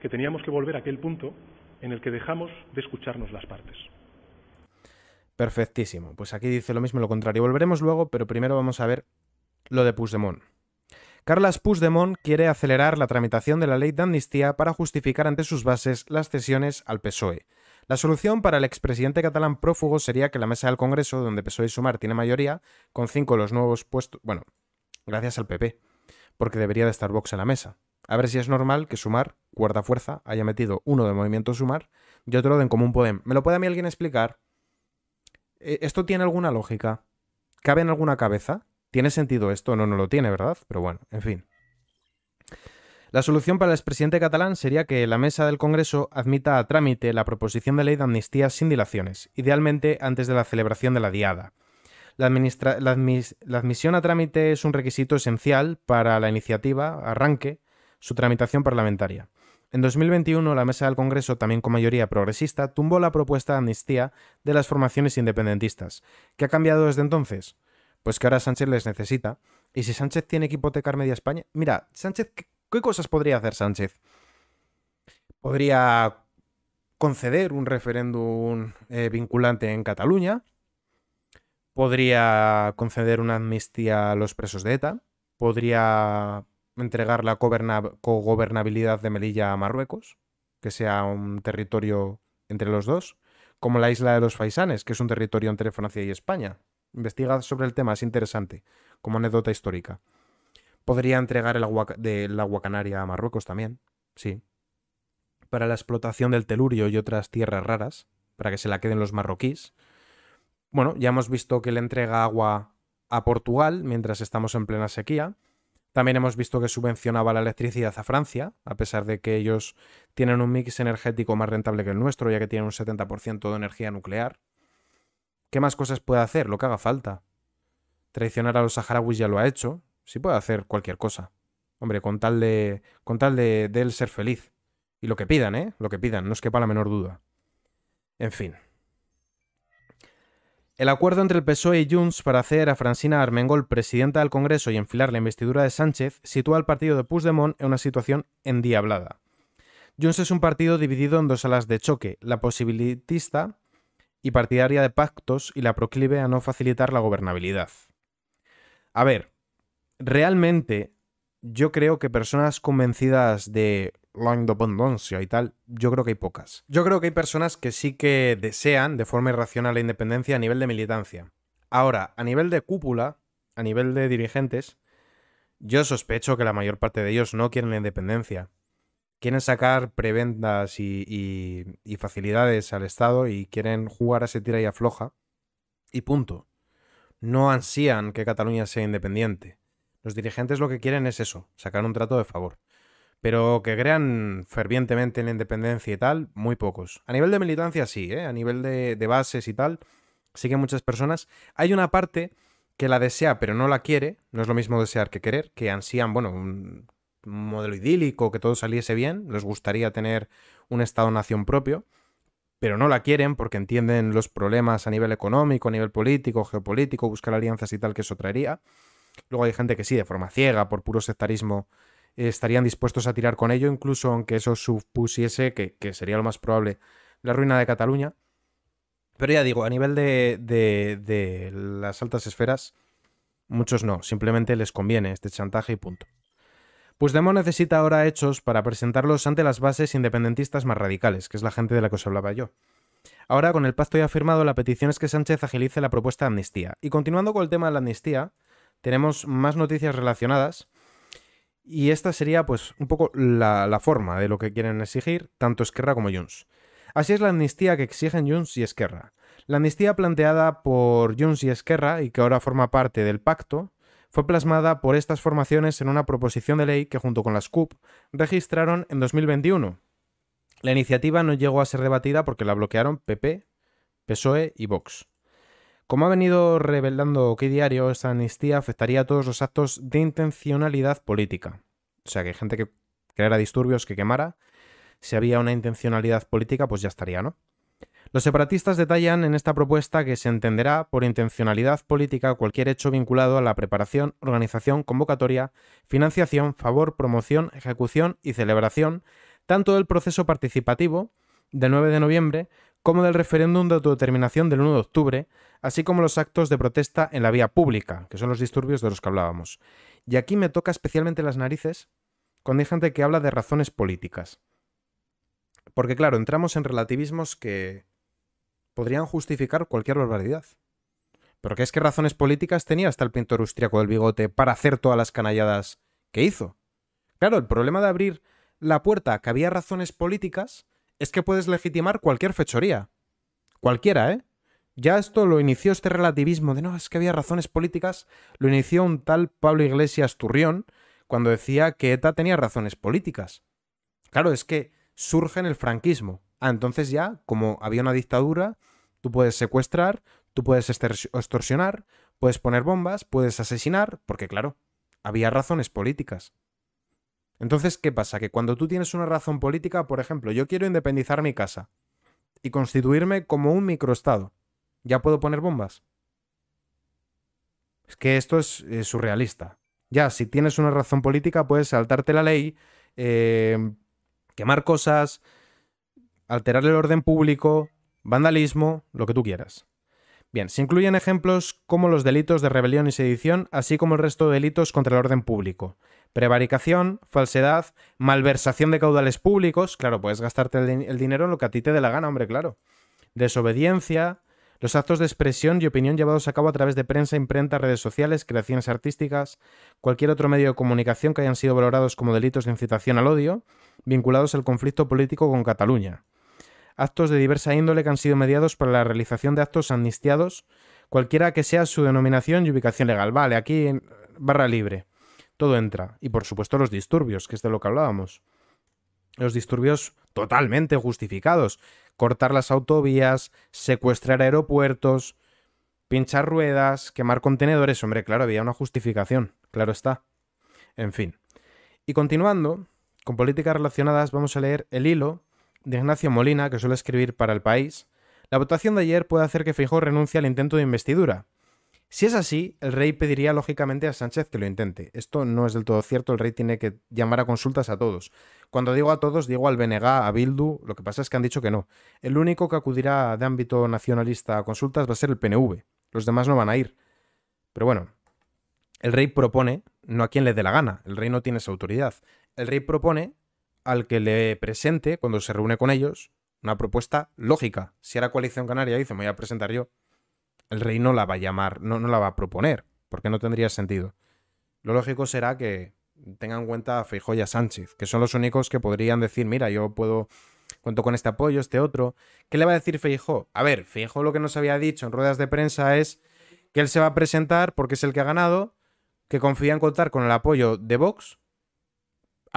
que teníamos que volver a aquel punto en el que dejamos de escucharnos las partes. Perfectísimo. Pues aquí dice lo mismo lo contrario. Volveremos luego, pero primero vamos a ver lo de Puigdemont. Carles Puigdemont quiere acelerar la tramitación de la ley de amnistía para justificar ante sus bases las cesiones al PSOE. La solución para el expresidente catalán prófugo sería que la mesa del Congreso, donde PSOE y Sumar tiene mayoría, con cinco los nuevos puestos... Bueno, gracias al PP, porque debería de estar Vox en la mesa. A ver si es normal que sumar, Cuarta fuerza, haya metido uno de movimiento sumar y otro de en común poem. ¿Me lo puede a mí alguien explicar? Eh, ¿Esto tiene alguna lógica? ¿Cabe en alguna cabeza? ¿Tiene sentido esto? No, no lo tiene, ¿verdad? Pero bueno, en fin. La solución para el expresidente catalán sería que la mesa del Congreso admita a trámite la proposición de ley de amnistía sin dilaciones, idealmente antes de la celebración de la diada. la admisión a trámite es un requisito esencial para la iniciativa arranque su tramitación parlamentaria. En 2021, la Mesa del Congreso, también con mayoría progresista, tumbó la propuesta de amnistía de las formaciones independentistas. ¿Qué ha cambiado desde entonces? Pues que ahora Sánchez les necesita. ¿Y si Sánchez tiene que hipotecar media España? Mira, Sánchez, ¿qué, cosas podría hacer Sánchez? Podría conceder un referéndum eh, vinculante en Cataluña. Podría conceder una amnistía a los presos de ETA. Podría entregar la co-gobernabilidad de Melilla a Marruecos, que sea un territorio entre los dos, como la isla de los Faisanes, que es un territorio entre Francia y España. Investigad sobre el tema, es interesante, como anécdota histórica. Podría entregar el agua, de, la canaria a Marruecos también, sí. Para la explotación del telurio y otras tierras raras, para que se la queden los marroquíes. Bueno, ya hemos visto que le entrega agua a Portugal mientras estamos en plena sequía. También hemos visto que subvencionaba la electricidad a Francia, a pesar de que ellos tienen un mix energético más rentable que el nuestro, ya que tienen un 70% de energía nuclear. ¿Qué más cosas puede hacer? Lo que haga falta. Traicionar a los saharauis ya lo ha hecho. Sí puede hacer cualquier cosa. Hombre, con tal de, con tal de, él ser feliz. Y lo que pidan, ¿eh? Lo que pidan, no es quepa la menor duda. En fin, el acuerdo entre el PSOE y Junts para hacer a Francina Armengol presidenta del Congreso y enfilar la investidura de Sánchez sitúa al partido de Puigdemont en una situación endiablada. Junts es un partido dividido en dos alas de choque, la posibilitista y partidaria de pactos y la proclive a no facilitar la gobernabilidad. A ver, realmente yo creo que personas convencidas de la independencia y tal, yo creo que hay pocas. Yo creo que hay personas que sí que desean de forma irracional la independencia a nivel de militancia. Ahora, a nivel de cúpula, a nivel de dirigentes, yo sospecho que la mayor parte de ellos no quieren la independencia. Quieren sacar prebendas y, y facilidades al Estado y quieren jugar a ese tira y afloja. Y punto. No ansían que Cataluña sea independiente. Los dirigentes lo que quieren es eso, sacar un trato de favor. Pero que crean fervientemente en la independencia y tal, muy pocos. A nivel de militancia sí, ¿eh? a nivel de, bases y tal, sí que muchas personas. Hay una parte que la desea pero no la quiere, no es lo mismo desear que querer, que ansían, bueno, un modelo idílico, que todo saliese bien, les gustaría tener un Estado-nación propio, pero no la quieren porque entienden los problemas a nivel económico, a nivel político, geopolítico, buscar alianzas y tal que eso traería. Luego hay gente que sí, de forma ciega, por puro sectarismo, estarían dispuestos a tirar con ello, incluso aunque eso supusiese, que, sería lo más probable, la ruina de Cataluña. Pero ya digo, a nivel de, de, de las altas esferas, muchos no, simplemente les conviene este chantaje y punto. Pues demo necesita ahora hechos para presentarlos ante las bases independentistas más radicales, que es la gente de la que os hablaba yo. Ahora, con el pacto ya firmado, la petición es que Sánchez agilice la propuesta de amnistía. Y continuando con el tema de la amnistía, tenemos más noticias relacionadas. Y esta sería, pues, un poco la, forma de lo que quieren exigir tanto Esquerra como Junts. Así es la amnistía que exigen Junts y Esquerra. La amnistía planteada por Junts y Esquerra y que ahora forma parte del pacto fue plasmada por estas formaciones en una proposición de ley que junto con las CUP registraron en 2021. La iniciativa no llegó a ser debatida porque la bloquearon PP, PSOE y Vox. Como ha venido revelando qué Diario, esa amnistía afectaría a todos los actos de intencionalidad política. O sea, que hay gente que creara disturbios, que quemara, si había una intencionalidad política, pues ya estaría, ¿no? Los separatistas detallan en esta propuesta que se entenderá por intencionalidad política cualquier hecho vinculado a la preparación, organización, convocatoria, financiación, favor, promoción, ejecución y celebración, tanto del proceso participativo del 9 de noviembre como del referéndum de autodeterminación del 1 de octubre, así como los actos de protesta en la vía pública, que son los disturbios de los que hablábamos. Y aquí me toca especialmente las narices cuando hay gente que habla de razones políticas. Porque claro, entramos en relativismos que podrían justificar cualquier barbaridad. Pero qué es que razones políticas tenía hasta el pintor austriaco del bigote para hacer todas las canalladas que hizo. Claro, el problema de abrir la puerta que había razones políticas es que puedes legitimar cualquier fechoría. Cualquiera, ¿eh? Ya esto lo inició este relativismo de no, es que había razones políticas, lo inició un tal Pablo Iglesias Turrión cuando decía que ETA tenía razones políticas. Claro, es que surge en el franquismo. Ah, entonces ya, como había una dictadura, tú puedes secuestrar, tú puedes extorsionar, puedes poner bombas, puedes asesinar, porque claro, había razones políticas. Entonces, ¿qué pasa? Que cuando tú tienes una razón política, por ejemplo, yo quiero independizar mi casa y constituirme como un microestado, ¿ya puedo poner bombas? Es que esto es, surrealista. Ya, si tienes una razón política, puedes saltarte la ley, eh, quemar cosas, alterar el orden público, vandalismo, lo que tú quieras. Bien, se incluyen ejemplos como los delitos de rebelión y sedición, así como el resto de delitos contra el orden público. Prevaricación, falsedad, malversación de caudales públicos, claro, puedes gastarte el, dinero en lo que a ti te dé la gana, hombre, claro. Desobediencia, los actos de expresión y opinión llevados a cabo a través de prensa, imprenta, redes sociales, creaciones artísticas, cualquier otro medio de comunicación que hayan sido valorados como delitos de incitación al odio, vinculados al conflicto político con Cataluña actos de diversa índole que han sido mediados para la realización de actos amnistiados, cualquiera que sea su denominación y ubicación legal. Vale, aquí barra libre. Todo entra. Y por supuesto los disturbios, que es de lo que hablábamos. Los disturbios totalmente justificados. Cortar las autovías, secuestrar aeropuertos, pinchar ruedas, quemar contenedores. Hombre, claro, había una justificación. Claro está. En fin. Y continuando, con políticas relacionadas, vamos a leer el hilo de Ignacio Molina, que suele escribir para El País, la votación de ayer puede hacer que Feijóo renuncie al intento de investidura. Si es así, el rey pediría lógicamente a Sánchez que lo intente. Esto no es del todo cierto, el rey tiene que llamar a consultas a todos. Cuando digo a todos, digo al BNG, a Bildu, lo que pasa es que han dicho que no. El único que acudirá de ámbito nacionalista a consultas va a ser el PNV. Los demás no van a ir. Pero bueno, el rey propone, no a quien le dé la gana, el rey no tiene esa autoridad. El rey propone al que le presente, cuando se reúne con ellos, una propuesta lógica. Si era coalición canaria, dice, me voy a presentar yo, el rey no la va a llamar, no, no la va a proponer, porque no tendría sentido. Lo lógico será que tengan en cuenta a Feijóo y a Sánchez, que son los únicos que podrían decir, mira, yo puedo, cuento con este apoyo, este otro. ¿Qué le va a decir Feijóo? A ver, Feijóo lo que nos había dicho en ruedas de prensa es que él se va a presentar porque es el que ha ganado, que confía en contar con el apoyo de Vox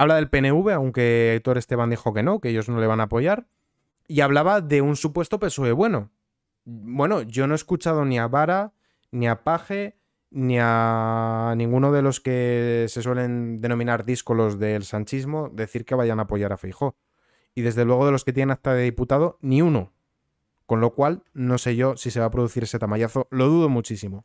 Habla del PNV, aunque Héctor Esteban dijo que no, que ellos no le van a apoyar. Y hablaba de un supuesto PSOE bueno. Bueno, yo no he escuchado ni a Vara, ni a Paje, ni a ninguno de los que se suelen denominar díscolos del sanchismo decir que vayan a apoyar a Feijó. Y desde luego de los que tienen acta de diputado, ni uno. Con lo cual, no sé yo si se va a producir ese tamallazo. Lo dudo muchísimo.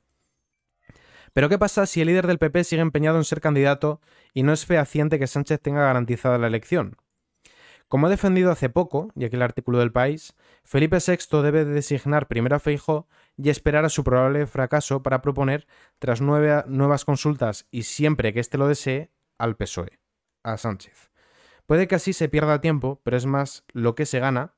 Pero ¿qué pasa si el líder del PP sigue empeñado en ser candidato y no es fehaciente que Sánchez tenga garantizada la elección? Como ha defendido hace poco, y aquí el artículo del país, Felipe VI debe designar primero a Feijo y esperar a su probable fracaso para proponer, tras nueve, nuevas consultas y siempre que éste lo desee, al PSOE, a Sánchez. Puede que así se pierda tiempo, pero es más lo que se gana.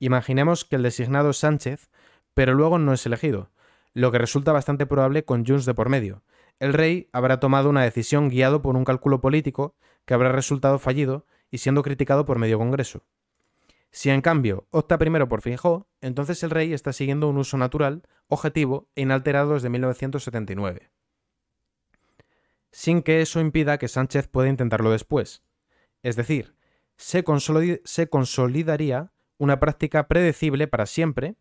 Imaginemos que el designado es Sánchez, pero luego no es elegido lo que resulta bastante probable con Junts de por medio. El rey habrá tomado una decisión guiado por un cálculo político que habrá resultado fallido y siendo criticado por medio Congreso. Si en cambio opta primero por Fijó, entonces el rey está siguiendo un uso natural, objetivo e inalterado desde 1979. Sin que eso impida que Sánchez pueda intentarlo después. Es decir, se consolidaría una práctica predecible para siempre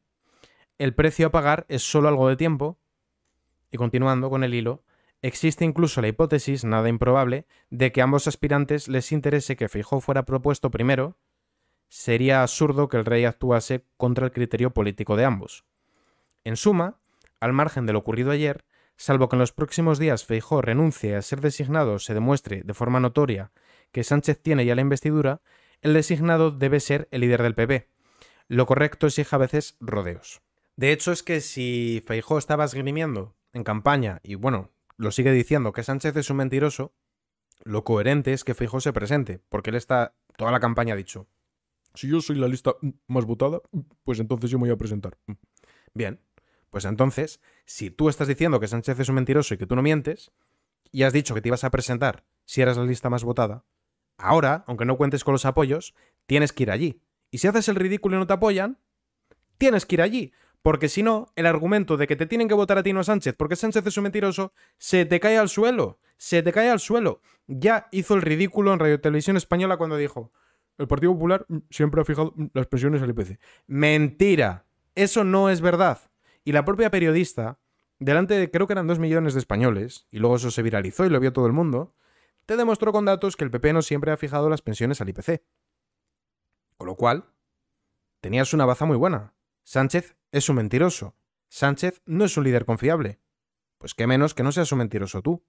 el precio a pagar es solo algo de tiempo, y continuando con el hilo, existe incluso la hipótesis, nada improbable, de que a ambos aspirantes les interese que Feijó fuera propuesto primero, sería absurdo que el rey actuase contra el criterio político de ambos. En suma, al margen de lo ocurrido ayer, salvo que en los próximos días Feijó renuncie a ser designado se demuestre de forma notoria que Sánchez tiene ya la investidura, el designado debe ser el líder del PP. Lo correcto exige a veces rodeos. De hecho, es que si Feijó estaba esgrimiendo en campaña, y bueno, lo sigue diciendo que Sánchez es un mentiroso, lo coherente es que Feijó se presente, porque él está. Toda la campaña ha dicho: Si yo soy la lista más votada, pues entonces yo me voy a presentar. Bien, pues entonces, si tú estás diciendo que Sánchez es un mentiroso y que tú no mientes, y has dicho que te ibas a presentar si eras la lista más votada, ahora, aunque no cuentes con los apoyos, tienes que ir allí. Y si haces el ridículo y no te apoyan, tienes que ir allí. Porque si no, el argumento de que te tienen que votar a Tino Sánchez porque Sánchez es un mentiroso, se te cae al suelo. Se te cae al suelo. Ya hizo el ridículo en Radio Televisión Española cuando dijo: El Partido Popular mm, siempre ha fijado mm, las pensiones al IPC. Mentira. Eso no es verdad. Y la propia periodista, delante de creo que eran dos millones de españoles, y luego eso se viralizó y lo vio todo el mundo, te demostró con datos que el PP no siempre ha fijado las pensiones al IPC. Con lo cual, tenías una baza muy buena. Sánchez es un mentiroso. Sánchez no es un líder confiable. Pues qué menos que no seas un mentiroso tú.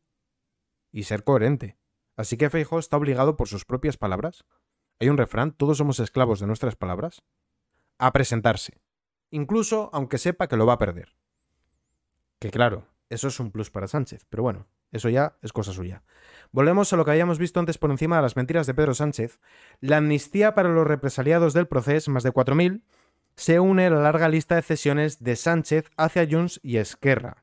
Y ser coherente. Así que Feijo está obligado por sus propias palabras. Hay un refrán, todos somos esclavos de nuestras palabras. A presentarse. Incluso aunque sepa que lo va a perder. Que claro, eso es un plus para Sánchez, pero bueno, eso ya es cosa suya. Volvemos a lo que habíamos visto antes por encima de las mentiras de Pedro Sánchez. La amnistía para los represaliados del proceso, más de 4.000, se une a la larga lista de cesiones de Sánchez hacia Junts y Esquerra.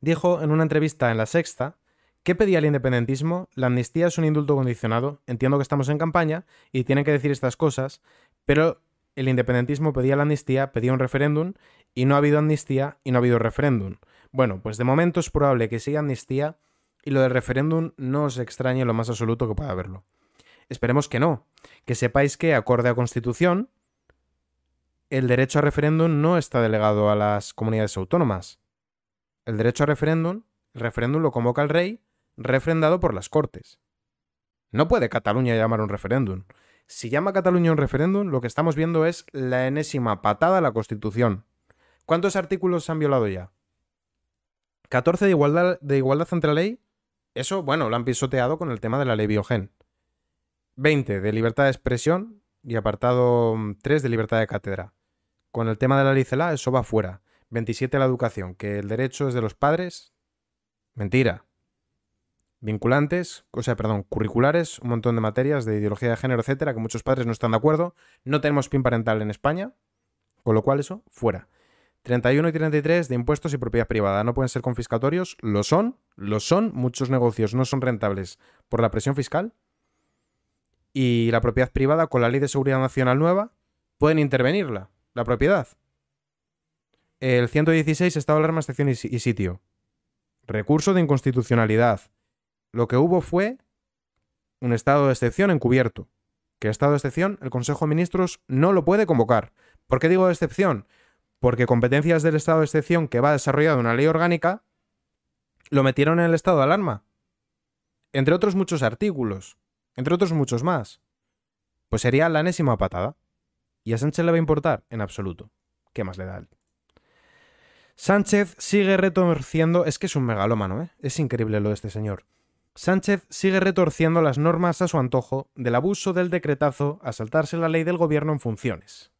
Dijo en una entrevista en La Sexta que pedía el independentismo, la amnistía es un indulto condicionado, entiendo que estamos en campaña y tienen que decir estas cosas, pero el independentismo pedía la amnistía, pedía un referéndum y no ha habido amnistía y no ha habido referéndum. Bueno, pues de momento es probable que siga amnistía y lo del referéndum no os extrañe lo más absoluto que pueda haberlo. Esperemos que no, que sepáis que, acorde a Constitución, el derecho a referéndum no está delegado a las comunidades autónomas. El derecho a referéndum, el referéndum lo convoca el rey, refrendado por las Cortes. No puede Cataluña llamar un referéndum. Si llama Cataluña un referéndum, lo que estamos viendo es la enésima patada a la Constitución. ¿Cuántos artículos se han violado ya? 14 de igualdad, de igualdad ante la ley. Eso, bueno, lo han pisoteado con el tema de la ley Biogen. 20 de libertad de expresión y apartado 3 mm, de libertad de cátedra. Con el tema de la licela, eso va fuera. 27 la educación, que el derecho es de los padres. Mentira. Vinculantes, o sea, perdón, curriculares, un montón de materias de ideología de género, etcétera, que muchos padres no están de acuerdo. No tenemos PIN parental en España, con lo cual eso, fuera. 31 y 33 de impuestos y propiedad privada. No pueden ser confiscatorios, lo son, lo son. Muchos negocios no son rentables por la presión fiscal. Y la propiedad privada, con la Ley de Seguridad Nacional nueva, pueden intervenirla la propiedad. El 116, estado de alarma, excepción y, sitio. Recurso de inconstitucionalidad. Lo que hubo fue un estado de excepción encubierto. Que estado de excepción el Consejo de Ministros no lo puede convocar. ¿Por qué digo de excepción? Porque competencias del estado de excepción que va desarrollado una ley orgánica lo metieron en el estado de alarma. Entre otros muchos artículos. Entre otros muchos más. Pues sería la enésima patada. ¿Y a Sánchez le va a importar? En absoluto. ¿Qué más le da él? Sánchez sigue retorciendo, es que es un megalómano, ¿eh? es increíble lo de este señor. Sánchez sigue retorciendo las normas a su antojo del abuso del decretazo a saltarse la ley del gobierno en funciones.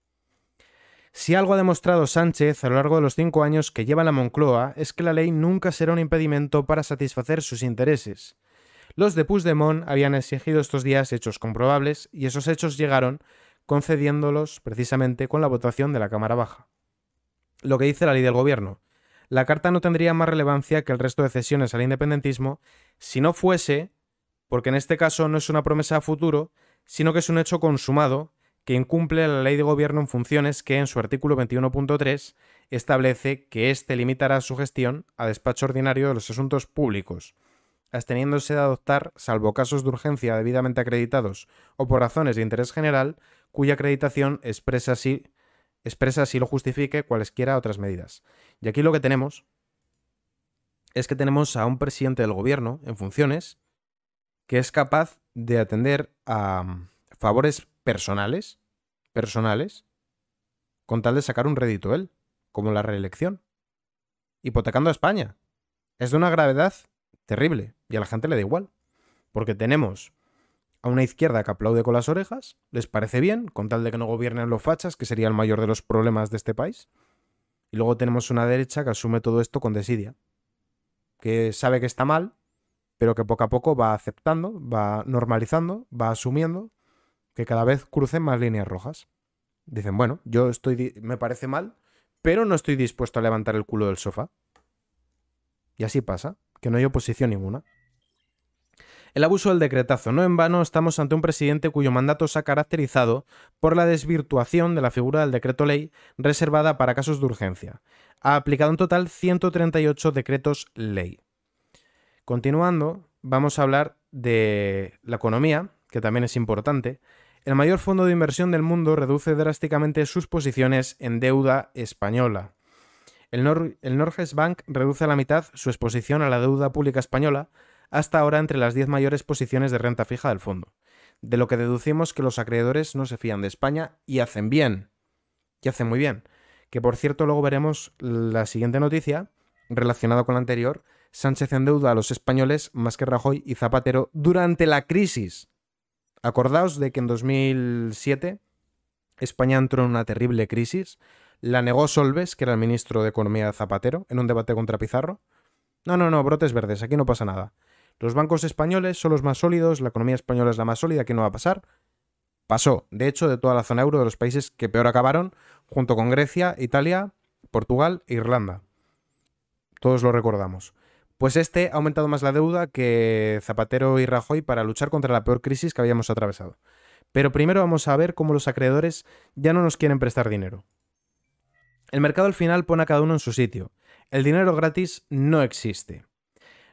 Si algo ha demostrado Sánchez a lo largo de los cinco años que lleva la Moncloa es que la ley nunca será un impedimento para satisfacer sus intereses. Los de Puigdemont habían exigido estos días hechos comprobables y esos hechos llegaron concediéndolos precisamente con la votación de la Cámara Baja. Lo que dice la ley del Gobierno. La carta no tendría más relevancia que el resto de cesiones al independentismo si no fuese, porque en este caso no es una promesa a futuro, sino que es un hecho consumado que incumple la ley de gobierno en funciones que en su artículo 21.3 establece que éste limitará su gestión a despacho ordinario de los asuntos públicos, absteniéndose de adoptar, salvo casos de urgencia debidamente acreditados o por razones de interés general, cuya acreditación expresa si, expresa si lo justifique cualesquiera otras medidas. Y aquí lo que tenemos es que tenemos a un presidente del gobierno en funciones que es capaz de atender a mm, favores personales, personales, con tal de sacar un rédito él, como la reelección, hipotecando a España. Es de una gravedad terrible y a la gente le da igual, porque tenemos a una izquierda que aplaude con las orejas, les parece bien, con tal de que no gobiernen los fachas, que sería el mayor de los problemas de este país. Y luego tenemos una derecha que asume todo esto con desidia, que sabe que está mal, pero que poco a poco va aceptando, va normalizando, va asumiendo que cada vez crucen más líneas rojas. Dicen, bueno, yo estoy me parece mal, pero no estoy dispuesto a levantar el culo del sofá. Y así pasa, que no hay oposición ninguna. El abuso del decretazo. No en vano estamos ante un presidente cuyo mandato se ha caracterizado por la desvirtuación de la figura del decreto ley reservada para casos de urgencia. Ha aplicado en total 138 decretos ley. Continuando, vamos a hablar de la economía, que también es importante. El mayor fondo de inversión del mundo reduce drásticamente sus posiciones en deuda española. El, Nor Norges Bank reduce a la mitad su exposición a la deuda pública española hasta ahora entre las 10 mayores posiciones de renta fija del fondo, de lo que deducimos que los acreedores no se fían de España y hacen bien, y hacen muy bien, que por cierto luego veremos la siguiente noticia relacionada con la anterior, Sánchez endeuda a los españoles más que Rajoy y Zapatero durante la crisis. Acordaos de que en 2007 España entró en una terrible crisis, la negó Solves, que era el ministro de Economía de Zapatero, en un debate contra Pizarro. No, no, no, brotes verdes, aquí no pasa nada. Los bancos españoles son los más sólidos, la economía española es la más sólida, ¿qué no va a pasar? Pasó, de hecho, de toda la zona euro de los países que peor acabaron, junto con Grecia, Italia, Portugal e Irlanda. Todos lo recordamos. Pues este ha aumentado más la deuda que Zapatero y Rajoy para luchar contra la peor crisis que habíamos atravesado. Pero primero vamos a ver cómo los acreedores ya no nos quieren prestar dinero. El mercado al final pone a cada uno en su sitio. El dinero gratis no existe.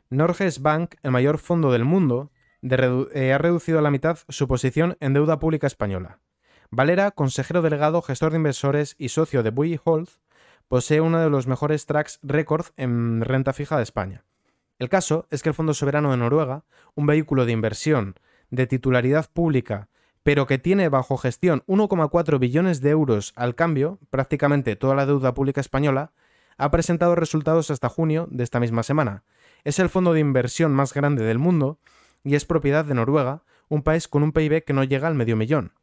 Norges Bank, el mayor fondo del mundo, eh, ha reducido a la mitad su posición en deuda pública española. Valera, consejero delegado, gestor de inversores y socio de Buy Holt, posee uno de los mejores tracks récord en renta fija de España. El caso es que el Fondo Soberano de Noruega, un vehículo de inversión de titularidad pública, pero que tiene bajo gestión 1,4 billones de euros al cambio, prácticamente toda la deuda pública española, ha presentado resultados hasta junio de esta misma semana, es el fondo de inversión más grande del mundo y es propiedad de Noruega, un país con un PIB que no llega al medio millón.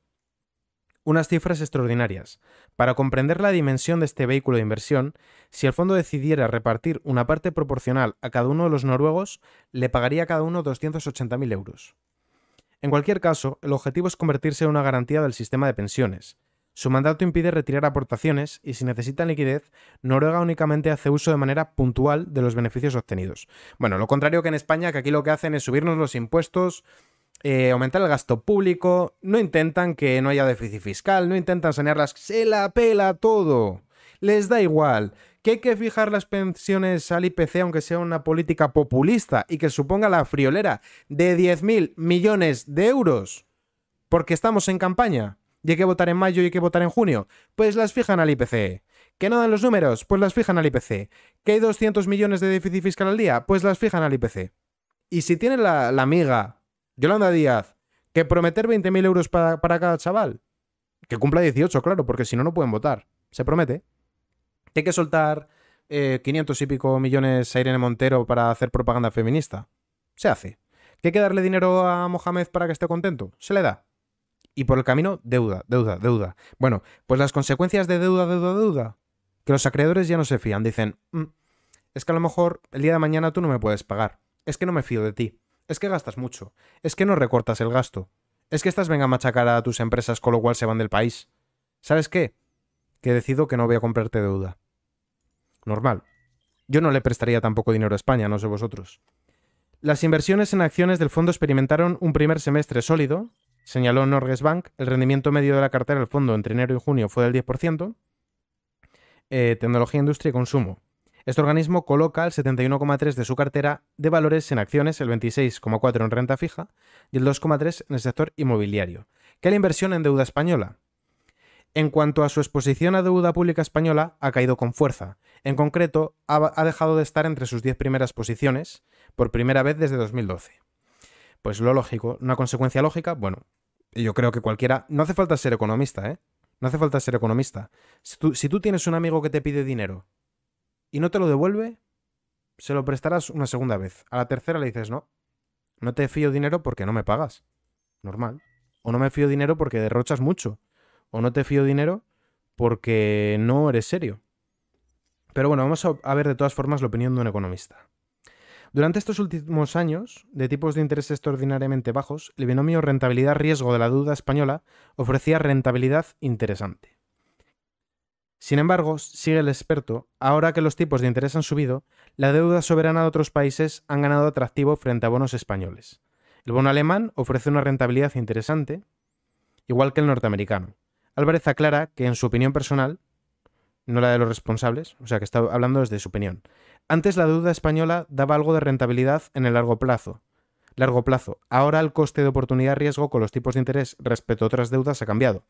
Unas cifras extraordinarias. Para comprender la dimensión de este vehículo de inversión, si el fondo decidiera repartir una parte proporcional a cada uno de los noruegos, le pagaría a cada uno 280.000 euros. En cualquier caso, el objetivo es convertirse en una garantía del sistema de pensiones, su mandato impide retirar aportaciones y si necesitan liquidez, Noruega únicamente hace uso de manera puntual de los beneficios obtenidos. Bueno, lo contrario que en España, que aquí lo que hacen es subirnos los impuestos, eh, aumentar el gasto público, no intentan que no haya déficit fiscal, no intentan sanearlas, se la pela todo. Les da igual que hay que fijar las pensiones al IPC aunque sea una política populista y que suponga la friolera de 10.000 millones de euros, porque estamos en campaña y hay que votar en mayo y hay que votar en junio, pues las fijan al IPC. ¿Que no dan los números? Pues las fijan al IPC. ¿Que hay 200 millones de déficit fiscal al día? Pues las fijan al IPC. Y si tiene la, amiga, Yolanda Díaz, que prometer 20.000 euros para, cada chaval, que cumpla 18, claro, porque si no, no pueden votar. Se promete. Que hay que soltar 500 eh, y pico millones a Irene Montero para hacer propaganda feminista. Se hace. ¿Que hay que darle dinero a Mohamed para que esté contento? Se le da y por el camino deuda, deuda, deuda. Bueno, pues las consecuencias de deuda, deuda, deuda, que los acreedores ya no se fían, dicen, mm, es que a lo mejor el día de mañana tú no me puedes pagar, es que no me fío de ti, es que gastas mucho, es que no recortas el gasto, es que estás venga a machacar a tus empresas con lo cual se van del país. ¿Sabes qué? Que decido que no voy a comprarte deuda. Normal. Yo no le prestaría tampoco dinero a España, no sé vosotros. Las inversiones en acciones del fondo experimentaron un primer semestre sólido, Señaló Norges Bank, el rendimiento medio de la cartera del fondo entre enero y junio fue del 10%. Eh, tecnología, industria y consumo. Este organismo coloca el 71,3% de su cartera de valores en acciones, el 26,4% en renta fija y el 2,3% en el sector inmobiliario, qué la inversión en deuda española. En cuanto a su exposición a deuda pública española, ha caído con fuerza. En concreto, ha, ha dejado de estar entre sus 10 primeras posiciones por primera vez desde 2012. Pues lo lógico, una consecuencia lógica, bueno, yo creo que cualquiera, no hace falta ser economista, ¿eh? No hace falta ser economista. si tú tienes un amigo que te pide dinero y no te lo devuelve, se lo prestarás una segunda vez. A la tercera le dices, no, no te fío dinero porque no me pagas. Normal. O no me fío dinero porque derrochas mucho. O no te fío dinero porque no eres serio. Pero bueno, vamos a ver de todas formas la opinión de un economista. Durante estos últimos años, de tipos de interés extraordinariamente bajos, el binomio rentabilidad-riesgo de la deuda española ofrecía rentabilidad interesante. Sin embargo, sigue el experto, ahora que los tipos de interés han subido, la deuda soberana de otros países han ganado atractivo frente a bonos españoles. El bono alemán ofrece una rentabilidad interesante, igual que el norteamericano. Álvarez aclara que, en su opinión personal, no la de los responsables, o sea que está hablando desde su opinión. Antes la deuda española daba algo de rentabilidad en el largo plazo. Largo plazo. Ahora el coste de oportunidad riesgo con los tipos de interés respecto a otras deudas ha cambiado.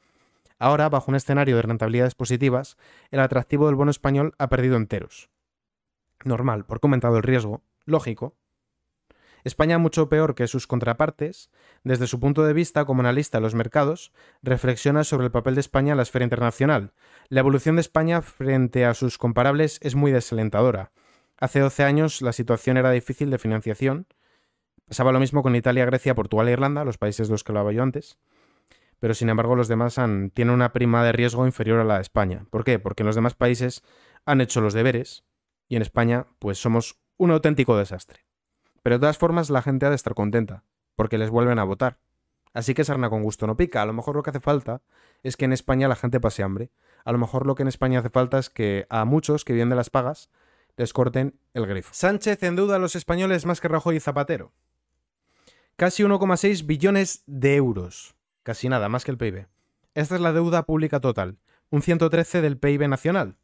Ahora, bajo un escenario de rentabilidades positivas, el atractivo del bono español ha perdido enteros. Normal, por comentado el riesgo, lógico, España mucho peor que sus contrapartes, desde su punto de vista como analista de los mercados, reflexiona sobre el papel de España en la esfera internacional. La evolución de España frente a sus comparables es muy desalentadora. Hace 12 años la situación era difícil de financiación. Pasaba lo mismo con Italia, Grecia, Portugal e Irlanda, los países de los que hablaba yo antes. Pero sin embargo los demás tienen una prima de riesgo inferior a la de España. ¿Por qué? Porque en los demás países han hecho los deberes y en España pues somos un auténtico desastre. Pero de todas formas la gente ha de estar contenta, porque les vuelven a votar. Así que sarna con gusto no pica. A lo mejor lo que hace falta es que en España la gente pase hambre. A lo mejor lo que en España hace falta es que a muchos que vienen de las pagas les corten el grifo. Sánchez duda a los españoles más que Rajoy y Zapatero. Casi 1,6 billones de euros. Casi nada, más que el PIB. Esta es la deuda pública total, un 113 del PIB nacional.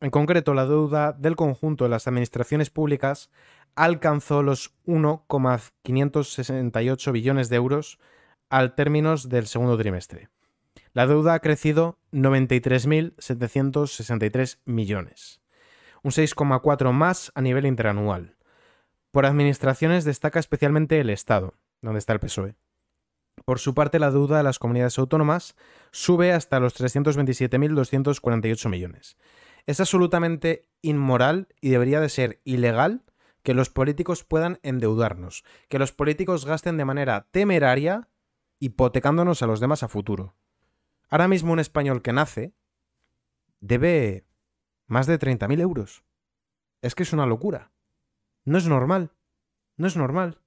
En concreto, la deuda del conjunto de las administraciones públicas alcanzó los 1,568 billones de euros al término del segundo trimestre. La deuda ha crecido 93.763 millones, un 6,4 más a nivel interanual. Por administraciones destaca especialmente el Estado, donde está el PSOE. Por su parte, la deuda de las comunidades autónomas sube hasta los 327.248 millones. Es absolutamente inmoral y debería de ser ilegal que los políticos puedan endeudarnos, que los políticos gasten de manera temeraria, hipotecándonos a los demás a futuro. Ahora mismo un español que nace debe más de 30.000 euros. Es que es una locura. No es normal. No es normal.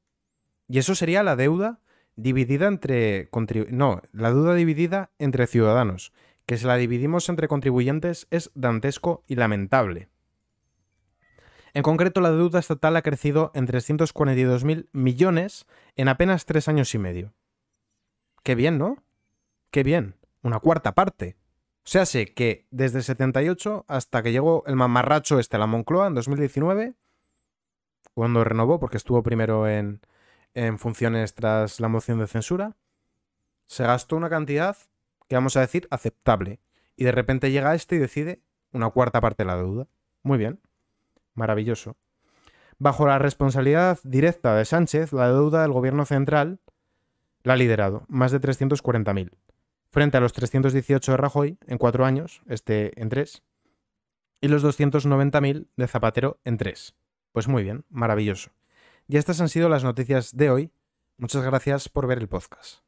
Y eso sería la deuda dividida entre... No, la deuda dividida entre ciudadanos. Que si la dividimos entre contribuyentes es dantesco y lamentable. En concreto, la deuda estatal ha crecido en 342.000 millones en apenas tres años y medio. Qué bien, ¿no? Qué bien. Una cuarta parte. O sea, sé que desde 78 hasta que llegó el mamarracho este a la Moncloa en 2019, cuando renovó, porque estuvo primero en, en funciones tras la moción de censura, se gastó una cantidad que vamos a decir aceptable. Y de repente llega este y decide una cuarta parte de la deuda. Muy bien. Maravilloso. Bajo la responsabilidad directa de Sánchez, la deuda del gobierno central la ha liderado, más de 340.000, frente a los 318 de Rajoy en cuatro años, este en tres, y los 290.000 de Zapatero en tres. Pues muy bien, maravilloso. Y estas han sido las noticias de hoy. Muchas gracias por ver el podcast.